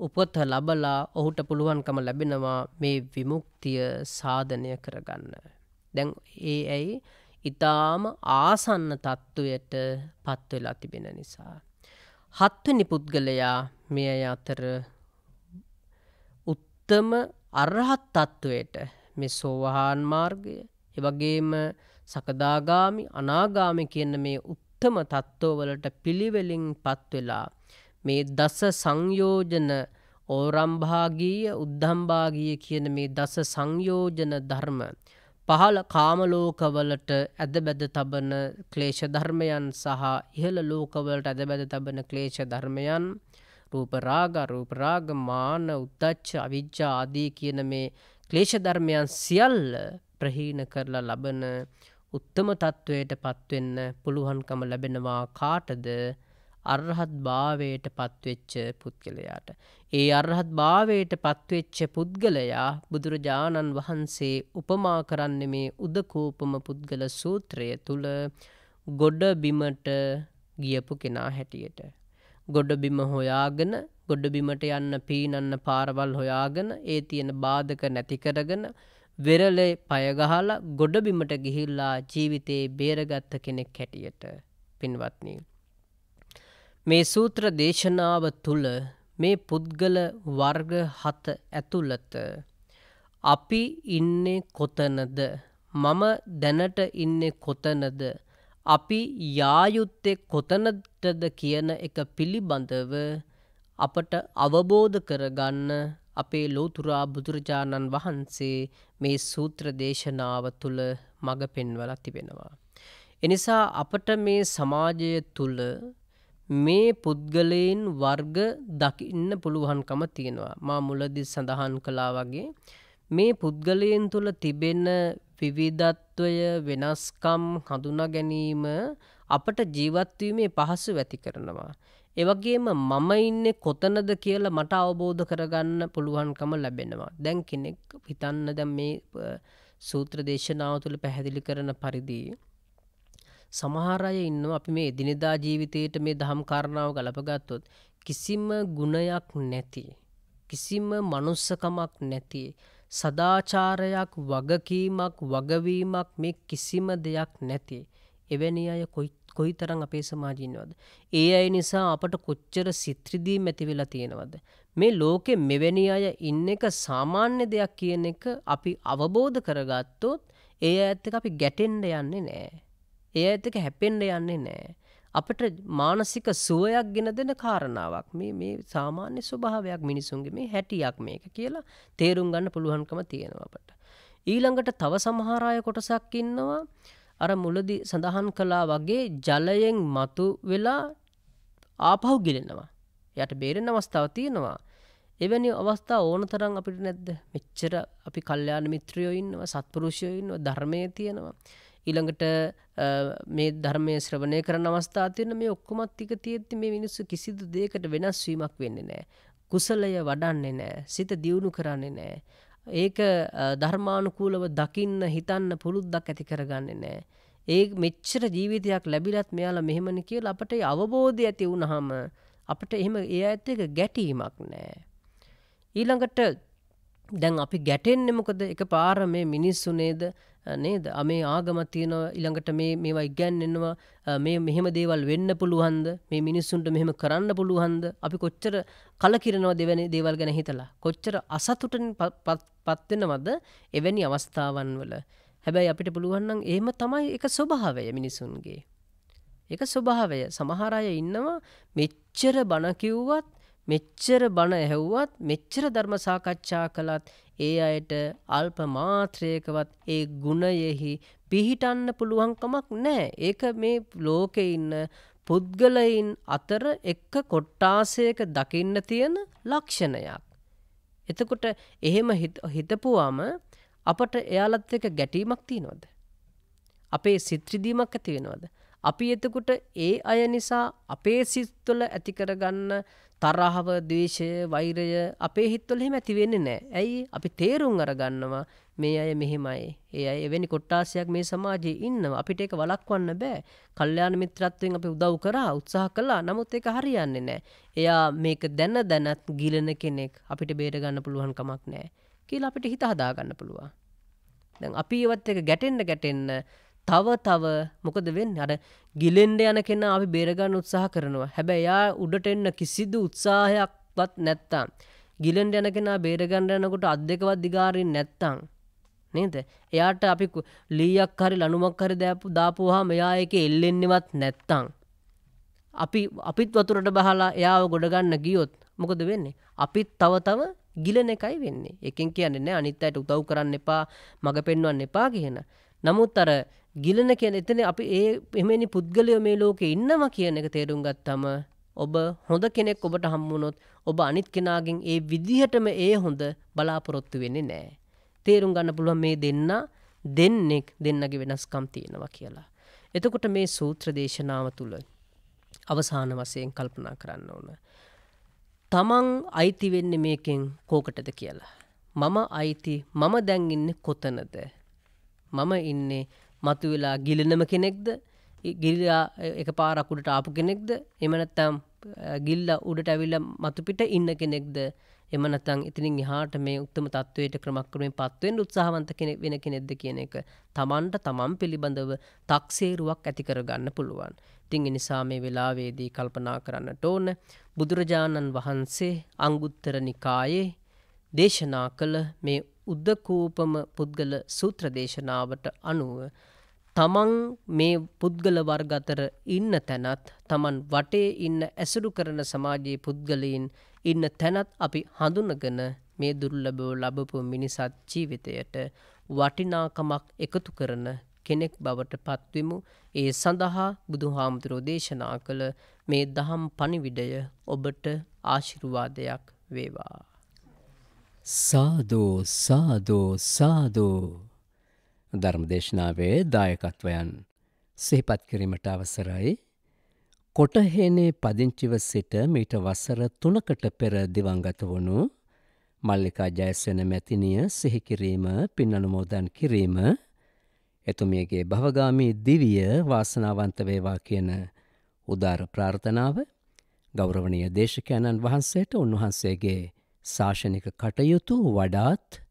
උපත ලබලා ඔහුට පුළුවන්කම ලැබෙනවා මේ විමුක්තිය සාධනය කරගන්න දැන් ඒ ඇයි ඉතාම ආසන්න තත්ත්වයට පත්වෙලා තිබෙන නිසා. හත්වනි පුද්ගලයා මෙය අතර උත්තම අරහත් තත්ත්වයට මෙ සෝවහාන් මාර්ගය එවගේම සකදාගාමි අනාගාමි කියන්න මේ උත්තම තත්ත්වවලට පිළිවෙලින් පත්වෙලා මේ දස සංයෝජන ඕරම්භාගීය උද්ධම්භාගීය කියන මේ දස සංයෝජන ධර්ම පහළ කාමලෝකවලට ඇදබැද තබන ක්ලේෂ ධර්මයන් සහ ඉහළ ලෝකවලට ඇදබැද තබන ක්ලේෂ ධර්මයන් රූපරාග රූපරාග මාන උද්දච්ච අවිජ්ජා ආදී කියන මේ ක්ලේෂ ධර්මයන් සියල්ල ප්‍රහීන කරලා ලබන උත්තම තත්වයට පත්වෙන්න පුළුවන්කම ලැබෙනවා කාටද අරහත් භාවයට පත්වෙච්ච පුද්ගලයාට. ඒ අරහත් භාවයට පත්වෙච්ච පුද්ගලයා බුදුරජාණන් වහන්සේ උපමා කරන්න මේ උදකෝපම පුද්ගල සූත්‍රය තුළ ගොඩබිමට ගියපු කෙනා හැටියට. ගොඩබිම හොයාගෙන ගොඩබිමට යන්න පීනන්න පාරවල් හොයාගෙන ඒ තියෙන බාධක නැතිකරගෙන වෙරලේ පයගහලා ගොඩබිමට ගිහිල්ලා ජීවිතයේ බේරගත්ත කෙනෙක් හැටියට පින්වත්නී. මේ සූත්‍ර දේශනාව තුළ මේ පුද්ගල වර්ග හත ඇතුළත අපි ඉන්නේ කොතනද මම දැනට ඉන්නේ කොතනද අපි යායුත්තේ කොතනටද කියන එක පිළිබඳව අපට අවබෝධ කරගන්න අපේ ලෝතුරා බුදුරජාණන් වහන්සේ මේ සූත්‍ර දේශනාව තුළ මඟ පෙන්වලා තිබෙනවා. එනිසා අපට මේ සමාජය තුළ මේ පුද්ගලයින් වර්ග දකින්න පුළුවන්කම තියෙනවා. මා මුලදි සඳහන් කළා වගේ මේ පුද්ගලයන් තුළ තිබෙන විවිධත්වය වෙනස්කම් හඳුනා ගැනීම අපට ජීවත්වීමේ පහසු ඇති කරනවා. එවගේම මම ඉන්නේ කොතනද කියලා මට අවබෝධ කරගන්න පුළුවන්කම ලැබෙනවා. දැන් කෙනෙක් හිතන්න දැන් මේ සූත්‍ර දේශනාව තුළ පැහැදිලි කරන පරිදි සමහර අය ඉන්නවා අපි මේ එදිනෙදා ජීවිතයට මේ දහම් කාරණාව ගලපගත්තොත් කිසිම ගුණයක් නැති කිසිම මනුස්සකමක් නැති සදාචාරයක් වගකීමක් වගවීමක් මේ කිසිම දෙයක් නැති එවැනි අය කොයි තරම් අපේ සමාජීනවද ඒ අය නිසා අපට කොච්චර සිත්‍රදී මැති වෙලා තියෙනවද මේ ලෝකෙ මෙවැනි අය ඉන්න එක සාමාන්‍ය දෙයක් කියන එක අපි අවබෝධ කරගත්තොත් ඒ ඇත්තක අපි ගැටෙන්ඩ යන්නේ නෑ ඒ ඇතක හැපෙන්ඩ යන්නේ නෑ. අපට මානසික සුවයක් ගෙන දෙන කාරණාවක් මේ මේ සාමාන්‍ය ස්වභාවයක් මිනිසුන්ගේ මේ හැටියක් මේක කියලා තේරුම් ගන්න පුළුවන්කම තියෙනවා අපට. ඊළඟට තව සමහරාය කොටසක් ඉන්නවා අර මුලදි සඳහන් කළා වගේ ජලයෙන් මතු වෙලා ආපහු ගිලෙනවා. යට බේරෙන අවස්ථාව තියෙනවා. එවැනි අවස්ථා ඕන තරම් අපිට නැද්ද මෙච්චර අපි කල්්‍යයාන මිත්‍රියෝ ඉන්නවා සත්පුරුෂයෝ ඉන්නවා ධර්මය තියෙනවා. ඉළඟට මේ ධර්මය ශ්‍රවණය කරන අවස්ථාතියන මේ ඔක්කොමත් එක තියෙත්ති මේ මිනිස්සු කිසිදු දේකට වෙනස්වීමක් වෙන්න නෑ. කුසලය වඩන්නේ නෑ සිත දියුණු කරන්නේ නෑ. ඒක ධර්මානුකූලව දකින්න හිතන්න පුරුද්දක් ඇති කරගන්නේ නෑ. ඒ මෙච්චර ජීවිතයක් ලැබිලත් මෙයාලා මෙහෙමනි කියල අපට අවබෝධය ඇති වුණහම අපට එහෙම ඒ ඇත්ත එක ගැටීමක් නෑ. ඊළඟට දැන් අපි ගැටෙන්නෙ මොකද එක පාර මේ මිනිස්සු නේද නේද මේ ආගමත් තියෙනවා ඉළඟට මේ මේවා ඉගැන්නෙන්නවා මේ මෙහෙම දේවල් වෙන්න පුළුවන්ද මේ මිනිස්සුන්ට මෙහෙම කරන්න පුළුවන්ද අපි කොච්චර කලකිරනවා දෙවැනි දේවල් ගැන හිතලා කොච්චර අසතුටෙන් පත්වෙනවද එවැනි අවස්ථාවන් වල හැබැයි අපිට පුළුවන්නම් එහෙම තමයි එක ස්වභාවය මිනිසුන්ගේ එක ස්වභාවය සමහර අය ඉන්නවා මෙච්චර බණ කිව්වත් මෙච්චර බණ ඇහුවත් මෙච්චර ධර්ම සාකච්ඡා කළත් ඒ අයට අල්ප මාත්‍රයකවත් ඒ ගුණයෙහි පිහිටන්න පුළුවන්කමක් නෑ. ඒක මේ ලෝකෙ ඉන්න පුද්ගලයින් අතර එක්ක කොට්ටාසයක දකින්න තියෙන ලක්ෂණයක්. එතකොට එහෙම හිතපුවාම අපට එයාලත් එක ගැටීමක් තියෙනවද. අපේ සිත්‍රදීමක් ඇතිවෙනවද. අපි එතකොට ඒ අය නිසා අපේ සිත්තුල ඇති කරගන්න තරහව, ද්වේෂය, වෛරය අපේ හිත්වල එහෙම ඇති වෙන්නේ නැහැ. ඇයි? අපි තේරුම් අරගන්නවා මේ අය මෙහෙමයි. ඒ අය එවැනි කොට්ටාසයක් මේ සමාජයේ ඉන්නවා. අපිට ඒක වළක්වන්න බෑ. කල්යාණ මිත්‍රත්වයෙන් අපි උදව් කරා, උත්සාහ කළා. නමුත් ඒක හරියන්නේ නැහැ. එයා මේක දැන දැනත් ගිලන කෙනෙක්. අපිට බේර ගන්න පුළුවන් කමක් නැහැ. කියලා අපිට හිත හදා ගන්න පුළුවන්. දැන් අපි ඒවත් එක ගැටෙන්න ගැටෙන්න තව තව මොකද වෙන්න අර ගිලෙන්ඩ යන කෙන අපි බේරගන්න උත්සාහ කරනවා හැබැයි යා උඩට එන්න කිසිදු උත්සාහයක්වත් නැත්තා. ගිලෙන්ඩ යන කෙනා බේරගන්න යනකොට අත් දෙකවත් දිගාරින් නැත්තං. නේද එයාට අපි ලීයක් හරි ලනුමක් හරි දැපු දාපුහා මෙයා එක එල්ලෙන්නෙවත් නැත්තං. අපි අපිත් වතුරට බහලා එයාව ගොඩගන්න ගියොත් මොකද වෙන්නේ. අපිත් තව තව ගිලන එකයි වෙන්නේ එකෙන් කියන්නේ අනිත් අයට උදව් කරන්න එපා මඟ පෙන්වන්න එපා කියන. නමුත් අර ගිලන කියන එතන අපි ඒ එමනි පුද්ගලයෝ මේ ලෝකෙ ඉන්නවා කියන එක තේරුම් ගත්තම ඔබ හොඳ කෙනෙක් ඔබට හම්බුණොත් ඔබ අනිත් කෙනාගෙන් ඒ විදිහටම ඒ හොඳ බලාපොරොත්තු වෙන්නේ නෑ. තේරුම් ගන්න පුළුවන් මේ දෙන්න දෙන්නෙක් දෙන්නගේ වෙනස්කම් තියෙනවා කියලා. එතකොට මේ සූත්‍ර දේශනාව තුළ අවසාන වසයෙන් කල්පනා කරන්න ඕන. තමන් අයිති වෙන්න මේකෙන් කෝකටද කියලා. මම අයිති මම දැන්ඉන්න කොතනද. මම ඉන්නේ මතුවෙලා ගිලනම කෙනෙක්ද ගිල්ලා එක පාරකුඩට ආපු කෙනෙක්ද එමනැත්තම් ගිල්ල උඩට ඇවිල්ල මතුපිට ඉන්න කෙනෙක්ද එමනතන් ඉතිනින් හාට මේ උක්තම තත්වයට ක්‍රමක්කරමින් පත්වෙන් උත්සාහන්ත කෙනෙ වෙන කෙනෙක්ද කියන එක තමන්ට තමන් පිළිබඳව තක්සේරුවක් ඇතිකරගන්න පුළුවන්. ඉතිං නිසා මේ වෙලාවේදී කල්පනා කරන්නට ඕන බුදුරජාණන් වහන්සේ අංගුත්තර නිකායේ දේශනා කළ මේ උද්දකූපම පුද්ගල සූත්‍ර දේශනාවට අනුව තමන් මේ පුද්ගල වර්ගතර ඉන්න තැනත් තමන් වටේ ඉන්න ඇසුරු කරන සමාජයේ පුද්ගලයින් ඉන්න තැනත් අපි හඳුනගෙන මේ දුර්ලබව ලබපු මිනිසත් ජීවිතයට වටිනාකමක් එකතු කරන කෙනෙක් බවට පත්වමු ඒ සඳහා බුදු හාමුදුරෝ දේශනා කළ මේ දහම් පනිවිඩය ඔබට ආශිරුවාදයක් වේවා. සාදෝ සාදෝ සාදෝ ධර්මදේශනාවේ දායකත්වයන් සිහිපත් කිරීමට අවසරයි කොටහේනේ පදිංචිව සිට මීට වසර තුනකට පෙර දිවංගත වුණු මල්ලිකා ජයසෙන මැතිනිය සිහිකිරීම පින් අනුමෝදන් කිරීම එතුමියගේ භවගාමී දිවිය වාසනාවන්ත වේවා කියන උදාර ප්‍රාර්ථනාව ගෞරවනීය දේශකයන්න් වහන්සේට උන්වහන්සේගේ ශාසනික කටයුතු වඩාත්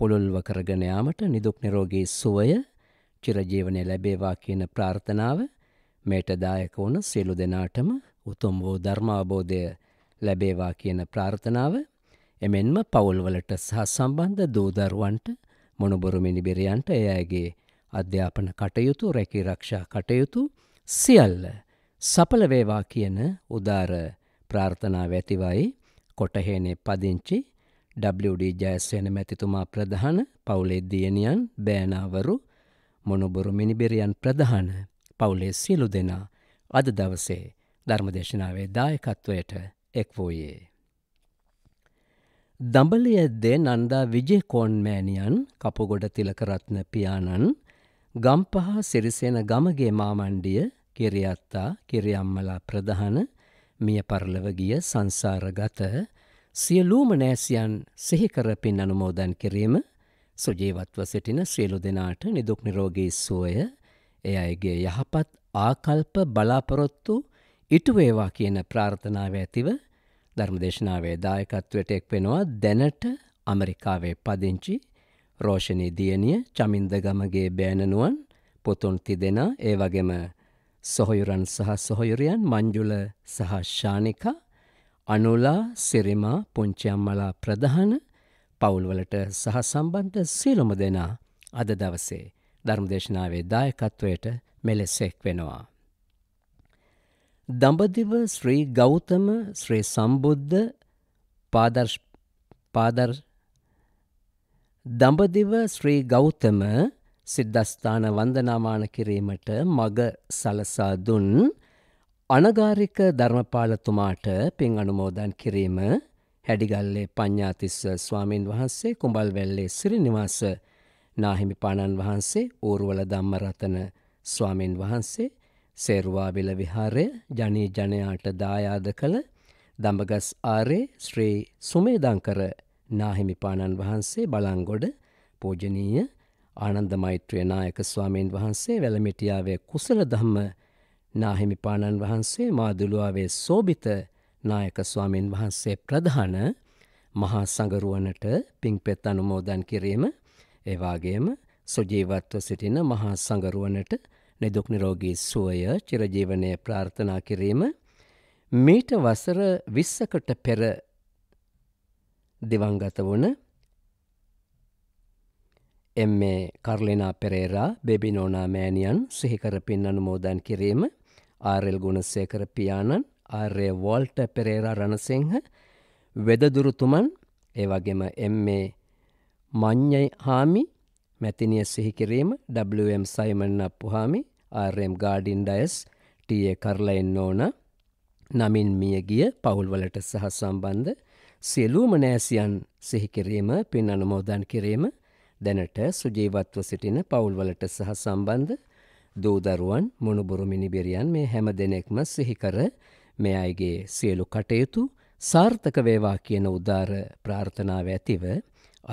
පුළුල්ව කරගෙන යාමට නිදුක් නිරෝගී සුවය චිරජීවනය ලැබේවා කියන ප්‍රාර්ථනාව මේට දායක වුණ සියලු දෙනාටම උතුම් වූ ධර්මාබෝධය ලැබේවා කියන ප්‍රාර්ථනාව එමෙන්ම පවුල්වලට සහ සම්බන්ධ දූදරුවන්ට මොනුබොරු මිනිබිරියන්ට එයගේ අධ්‍යාපන කටයුතු රැකි රක්ෂා කටයුතු සියල්ල සපලවේවා කියන උදාර ප්‍රාර්ථනා වැතිවයි කොටහේනේ පදිංචි ඩ. ජයසේන මැතිතුමා ප්‍රධාන පවුලේ දියණියන් බෑනාවරු මොනුබුරු මිනිබිරියන් ප්‍රධාන පවුලේ සියලු දෙනා අද දවසේ ධර්මදේශනාවේ දායකත්වයට එක් වූයේ. දඹලියද්දේ නන්දා විජේකෝන්මෑනියන් කපුගොඩ තිලකරත්න පියාණන් ගම්පහ සිරිසෙන ගමගේ මාමණ්ඩිය කිරියත්තා කිරියම්මලා ප්‍රධාන මිය පරලව ගිය සංසාරගත සියලූම නෑසියන් සිහිකර පින් අනුමෝදන් කිරීම සුජීවත්ව සිටින සියලු දෙනාට නිදුක් නිරෝගී සුවය එය අයගේ යහපත් ආකල්ප බලාපොරොත්තු ඉටුවේවා කියන ප්‍රාර්ථනාව ඇතිව ධර්මදේශනාවේ දායකත්වයට එක් වෙනවා දැනට අමරිකාවේ පදිංචි රෝෂණී දියණිය චමින්දගමගේ බෑණනුවන් පුතුන් තිදෙනා ඒ වගේම සොහොයුරන් සහ සොහොයුරයන් මංජුල සහ ශානිකා අනුලා සෙරෙමා පුංචියම්මලා ප්‍රධාන පවුල්වලට සහ සම්බන්ධ සියලුම දෙනා අද දවසේ ධර්මදේශනාවේ දායකත්වයට මෙලෙසෙක් වෙනවා. දඹදිව ශ්‍රී ගෞතම ශ්‍රී සම්බුද්ධ පාදර් දඹදිව ශ්‍රී ගෞතම සිද්ධස්ථාන වන්දනාමාන කිරීමට මග සලසා දුන් අනගාරික ධර්මපාලතුමාට පින් අනුමෝදන් කිරීම හැඩිගල්ලේ පඤ්ඥාතිස්ස ස්වාමීන් වහන්සේ කුඹල්වැල්ලේ සිරිනිවාස නාහිමිපාණන් වහන්සේ ඌරුවල ධම්මරතන ස්වාමීන් වහන්සේ සේරුවාවිල විහාරය ජනී ජනයාට දායාද කළ දඹගස් ආරේ ශ්‍රී සුමේදංකර නාහිමිපාණන් වහන්සේ බලංගොඩ පූජනීය ආනන්ද මෛත්‍රය නායක ස්වාමීන් වහන්සේ වැලමිටියාවේ කුසල ධම්ම නාහිමිපාණන් වහන්සේ මාදුළුවාවේ සෝභිත නායක ස්වාමීන් වහන්සේ ප්‍රධාන මහා සඟරුවනට පින්පෙත් අනුමෝදන් කිරීම එවාගේම සුජීවත්ව සිටින මහා සඟරුවනට නිදුක් නිරෝගී සුවය චිරජීවනය ප්‍රාර්ථනා කිරීම මීට වසර 20කට පෙර දිවංගත වුණ එම්.ඒ. කර්ලිනා පෙරේරා බෙබිනෝනා මෑණියන් සිහි කර පින් අනුමෝදන් කිරීම ආරෙල් ගුණසේකර පියාණන් ආර්ය වෝල්ට පෙරේරා රණසිංහ වෙදදුරුතුමන් ඒ වගේම එම්ඒ මං්ඥයි හාමි මැතිනිය සිහිකිරීම WM සයිමන්න පුහාමි ආරම් ගාඩින් ඩයස් ටඒ කරලයින් ඕෝන නමින් මිය ගිය පවුල්වලට සහ සම්බන්ධ සියලූම නෑසියන් සිහිකිරීම පින් අනුමෝදන් කිරීම දැනට සුජීවත්ව සිටින පවුල්වලට සහ සම්බන්ධ දූදරුවන් මුණුබුරු මිනිබිරියන් මේ හැම දෙනෙක්ම සිහිකර මේ අයිගේ සියලු කටයුතු සාර්ථක වේවා කියන උදාර ප්‍රාර්ථනාව ඇතිව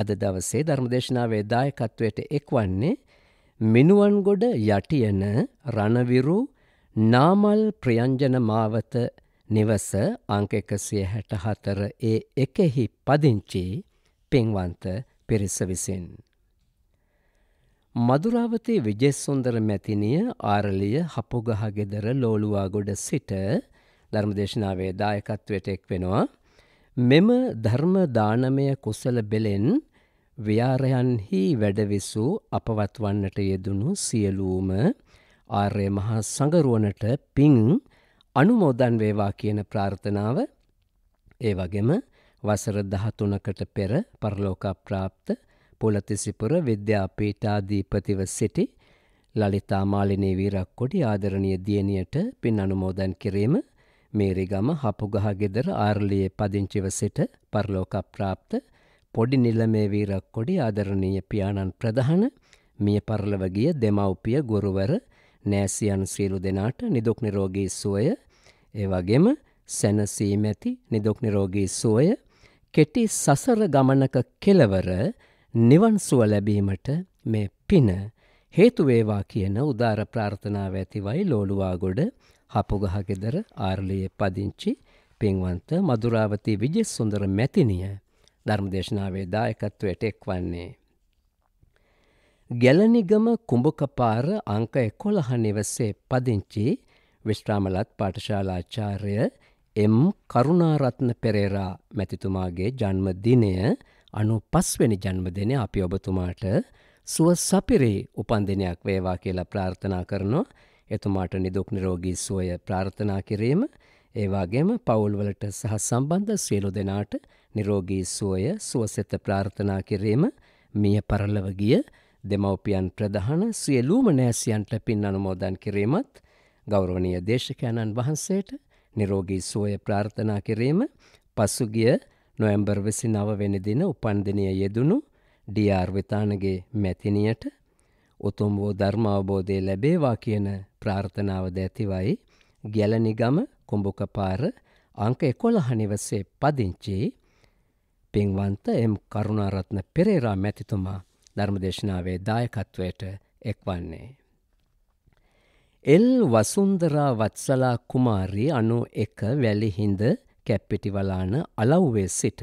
අද දවසේ ධර්මදේශනාවේ දායකත්වයට එක්වන්නේ මිනුවන්ගොඩ යටියන රණවිරු නාමල් ප්‍රියංජන මාවත නිවස අංක එකසිය හැටහතර ඒ එකෙහි පදිංචි පෙන්වන්ත පිරිස විසින්. මදුරාවතේ විජේසුන්දර මැතිනිය ආරලිය හපුගහ ගෙදර ලෝලුවාගොඩ සිට ධර්මදේශනාවේ දායකත්වයට එක් වෙනවා. මෙම ධර්ම දානමය කුසල බෙලෙන් ව්‍යාරයන්හි වැඩවිසූ අපවත් වන්නට යෙදුණු සියලූම ආර්ය මහා සඟරුවනට පිං අනුමෝදන් වේවා කියන ප්‍රාර්ථනාව ඒ වගේම වසර දහතුනකට පෙර පරලෝකප්‍රාප්ත පොළතිසිපුර විද්‍යාපීඨාධීපතිව සිටි ලලිතා මාලිනී වීරක්කොඩි ආදරණීය දියණියට පින් අනුමෝදන් කිරීම මේරිගම හපුගහ ගෙදර ආර්ලියේ පදිංචිව සිට පරලෝකප්‍රාප්ත පොඩි නිලමේ වීරක්කොඩි ආදරණීය පියාණන් ප්‍රධාන මිය පරලව ගිය දෙමව්පිය ගුරුවර නෑසියන් සියලු දෙනාට නිදුක් නිරෝගී සුවය ඒ වගේම සැනසීම ඇති නිදුක් නිරෝගී සුවය කෙටි සසර ගමනක කෙලවර නිවන් සුව ලැබීමට මේ පින හේතු වේවා කියන උදාර ප්‍රාර්ථනාව ඇතිවයි ලෝලුවාගොඩ හපුගහ ගෙදර ආර්ලියේ පදිංචි පින්වන්ත මధుරාවති විජේසුන්දර මැතිණිය ධර්මදේශනාවේ දායකත්වයට එක්වන්නේ ගැලනිගම කුඹකපාර අංක 11 නිවසේ පදිංචි විශ්‍රාමලත් පාඨශාලාචාර්ය එම් කරුණාරත්න පෙරේරා මැතිතුමාගේ ජන්මදිනය අනු පස්වැනි ජන්මදින අපි ඔබතුමාට සුව සපිරේ උපන්දිනයක් වේවා කියලා ප්‍රාර්ථනා කරනවා. එතුමාට නිදුක් නිරෝගී සුවය ප්‍රාර්ථනා කිරීම ඒවාගේම පවුල්වලට සහ සම්බන්ධ සියලු දෙනාට නිරෝගී සුවය සුවසෙත ප්‍රාර්ථනා කිරීම මිය පරලව ගිය දෙමව්පියන් ප්‍රධාන සියලුම නෑසියන්ට පින් අනුමෝදන් කිරීමත් ගෞරවනීය දේශකයන්න් වහන්සේට නිරෝගී සුවය ප්‍රාර්ථනා කිරීම පසුගිය නොයම්බර් 29 වෙනි දින උපන්දිනය යෙදුණු ඩී.ආර්. විතානගේ මැතිනියට උතුම් වූ ධර්ම අවබෝධය ලැබේවා කියන ප්‍රාර්ථනාවද ඇතිවයි ගැලනිගම කුඹුකපාර අංක 11 නිවසේ පදිංචි පින්වන්ත එම් කරුණාරත්න පෙරේරා මැතිතුමා ධර්මදේශනාවේ දායකත්වයට එක්වන්නේ. එල් වසුන්දරා වත්සලා කුමාරී අනු එක වැලිහිඳ කැප්පිටි වලාන අලව්වේ සිට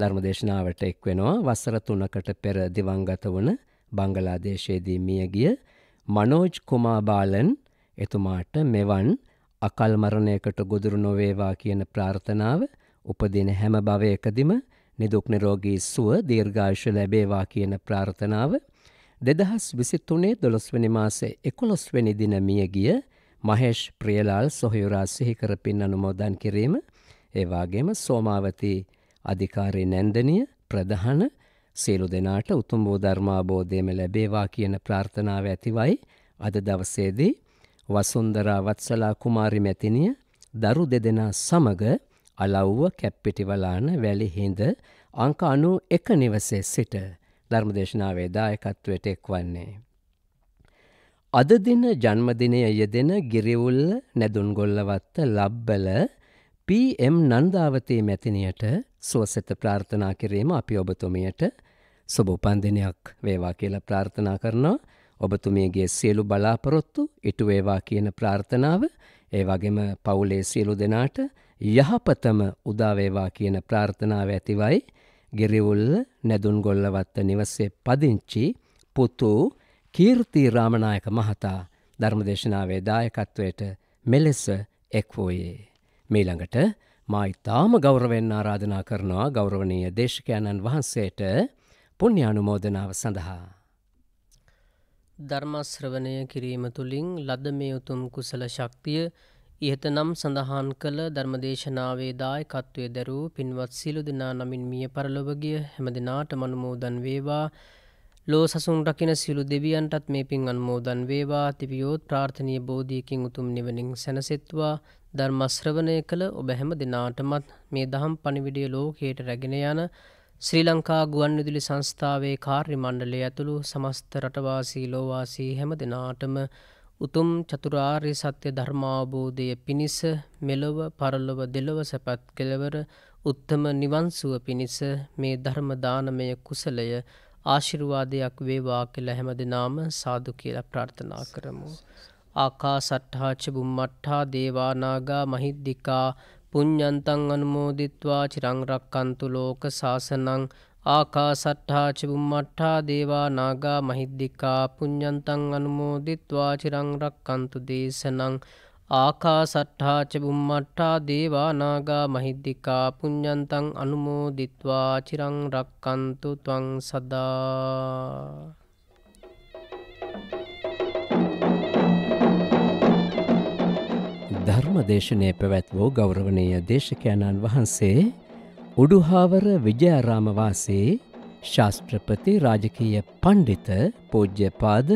ධර්මදේශනාවට එක් වෙනවා වසර තුනකට පෙර දිවංගත වන බංගලාදේශයේදී මියගිය මනෝජ් කුමා බාලන් එතුමාට මෙවන් අකල් මරණයකට ගොදුරු නොවේවා කියන ප්‍රාර්ථනාව උපදින හැම භවයකදීම නිදුක් නිරෝගී සුව දීර්ඝායුෂ ලැබේවා කියන ප්‍රාර්ථනාව 2023 12 වෙනි මාසේ 11 වෙනි දින මියගිය මහේෂ් ප්‍රියලාල් සොහයුරා සිහි කර පින් අනුමෝදන් කිරීම ඒවාගේම සෝමාවතී අධිකාරී නැන්දනිය ප්‍රධාන සියලු දෙනාට උතුම් වූ ධර්මාබෝධයම ලැබේවා කියන ප්‍රාර්ථනාව ඇතිවයි අද දවසේදී වසුන්දරා වත්සලා කුමාරි මැතිනිය දරු දෙදෙනා සමග අලව්ව කැප්පිටිවලාන වැලිහිඳ අංක අනු එක නිවසේ සිට ධර්මදේශනාවේ දායකත්වයට එක්වන්නේ. අදදින ජන්මදිනය යෙදෙන ගිරිවුල්ල නැදුන්ගොල්ලවත්ත ලබ්බල පම් නන්දාවතේ මැතිනියට සුවසත ප්‍රාර්ථනා කිරීම අපි ඔබතුමියට සුබ උපන්දිනයක් වේවා කියලා ප්‍රාර්ථනා කරනවා ඔබතුමියගේ සියලු බලාපොරොත්තු ඉටු වේවා කියන ප්‍රාර්ථනාව ඒ වගේම පවුලේ සියලු දෙනාට යහපතම උදා වේවා කියන ප්‍රාර්ථනාව ඇතිවයි ගිරිවුල්ල නැදුන්ගොල්ල වත්ත නිවසේ පදිංචි පුතු කීර්ති රාමනායක මහතා ධර්මදේශනාවේ දායකත්වයට මෙලෙස එක් වූයේ මේ ළඟට මා ඉතාම ගෞරවෙන් ආරාධනා කරනවා ගෞරවනීය දේශකයන්න් වහන්සේට පුණ්‍යානුමෝදනාව සඳහා. ධර්මශ්‍රවණය කිරීම තුළින් ලද මේ උතුම් කුසල ශක්තිය ඉහතනම් සඳහන් කළ ධර්මදේශනාවේ දායකත්වය දැරූ පින්වත් සිලු දෙනා නමින් මිය පරලොවගිය හැම දෙනාට මනුමෝදන් වේවා ලෝ සසුන් රකින සිලු දෙවියන්ටත් මේ පින් අන්මෝදන් වේවා තිවියෝත් ප්‍රාර්ථනය බෝධියකින් උතුම් නිවනින් සැනසෙත්වා ධර්මශ්‍රවනය කළ ඔබ හැම දෙනාටමත් මේ දහම් පනිවිඩිය ලෝකයට රැගෙන යන ශ්‍රී ලංකා ගුවන් විදුලි සංස්ථාවේ කාර්ය මණ්ඩලය ඇතුළු සමස්ත රටවාසී ලෝවාසී හැම දෙනාටම උතුම් චතුරාර්ය සත්‍ය ධර්මාබෝධය පිණිස මෙලොව පරලොව දෙලොව සැපත් කෙළවර උත්තම නිවන්සුව පිණිස මේ ධර්මදානමය කුසලය ආශිරුවාදයක් වේවා කියලා හැම දෙනාම සාදු කියලා ප්‍රාර්ථනා කරමු. ආකා සට්හාච්ච බුම්මට්හා දේවානාගා මහිද්දිකා පුං්ඥන්තන් අනුමෝදිත්වා චිරංරක්කන්තු ලෝක සාසනං ආකා සට්හාච බුම්මට්හා දේවා නාගා මහිද්දිකා පුං්ඥන්තන් අනුමෝදිත්වා චිරංරක්කන්තු දේශනං ආකා සට්හාච බුම්මට්ටා දේවානාගා මහිද්දිකා පුං්ඥන්තන් අනුමෝදිත්වා චිරං රක්කන්තු තුවං සදා ධර්ම දේශනය පැවැත්වෝ ගෞරවනය දේශකෑණන් වහන්සේ උඩුහාවර විජයාරාමවාසේ ශාස්ත්‍රපති රාජකීය පණ්ඩිත පූජ්‍යපාද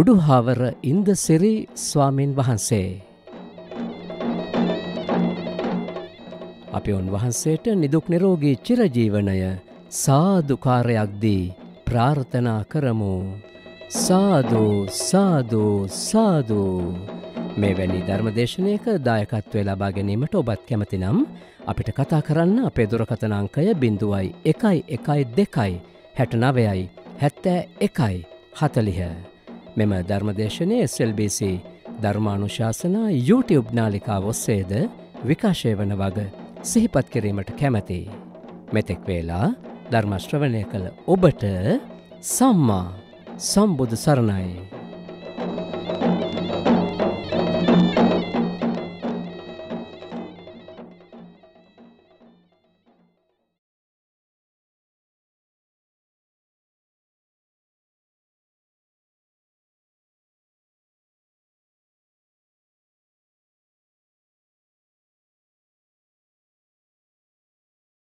උඩුහාවර ඉන්දසිරි ස්වාමීන් වහන්සේ. අපි උන්වහන්සේට නිදුක් නිරෝගී චිරජීවනය සාධකාරයක් දී ප්‍රාර්ථනා කරමු. සාධූ සාධූ සාධූ. මේ වැනි ධර්මදේශනයක දායකත්වය ලබා ගැනීමට ඔබත් කැමතිනම් අපිට කතා කරන්න අපේ දුරකතනාංකය බිඳුවයි එකයි එකයි දෙකයි හැටනවයයි හැත්තෑ එකයි හතලිහ. මෙම ධර්මදේශනය SLBC ධර්මානුශාසනා YouTube නාලිකා ඔස්සේද විකාශය වන වග සිහිපත් කිරීමට කැමැති. මෙතෙක් වේලා ධර්මශ්‍රවනය කළ ඔබට සම්මා සම්බුදු සරණයි.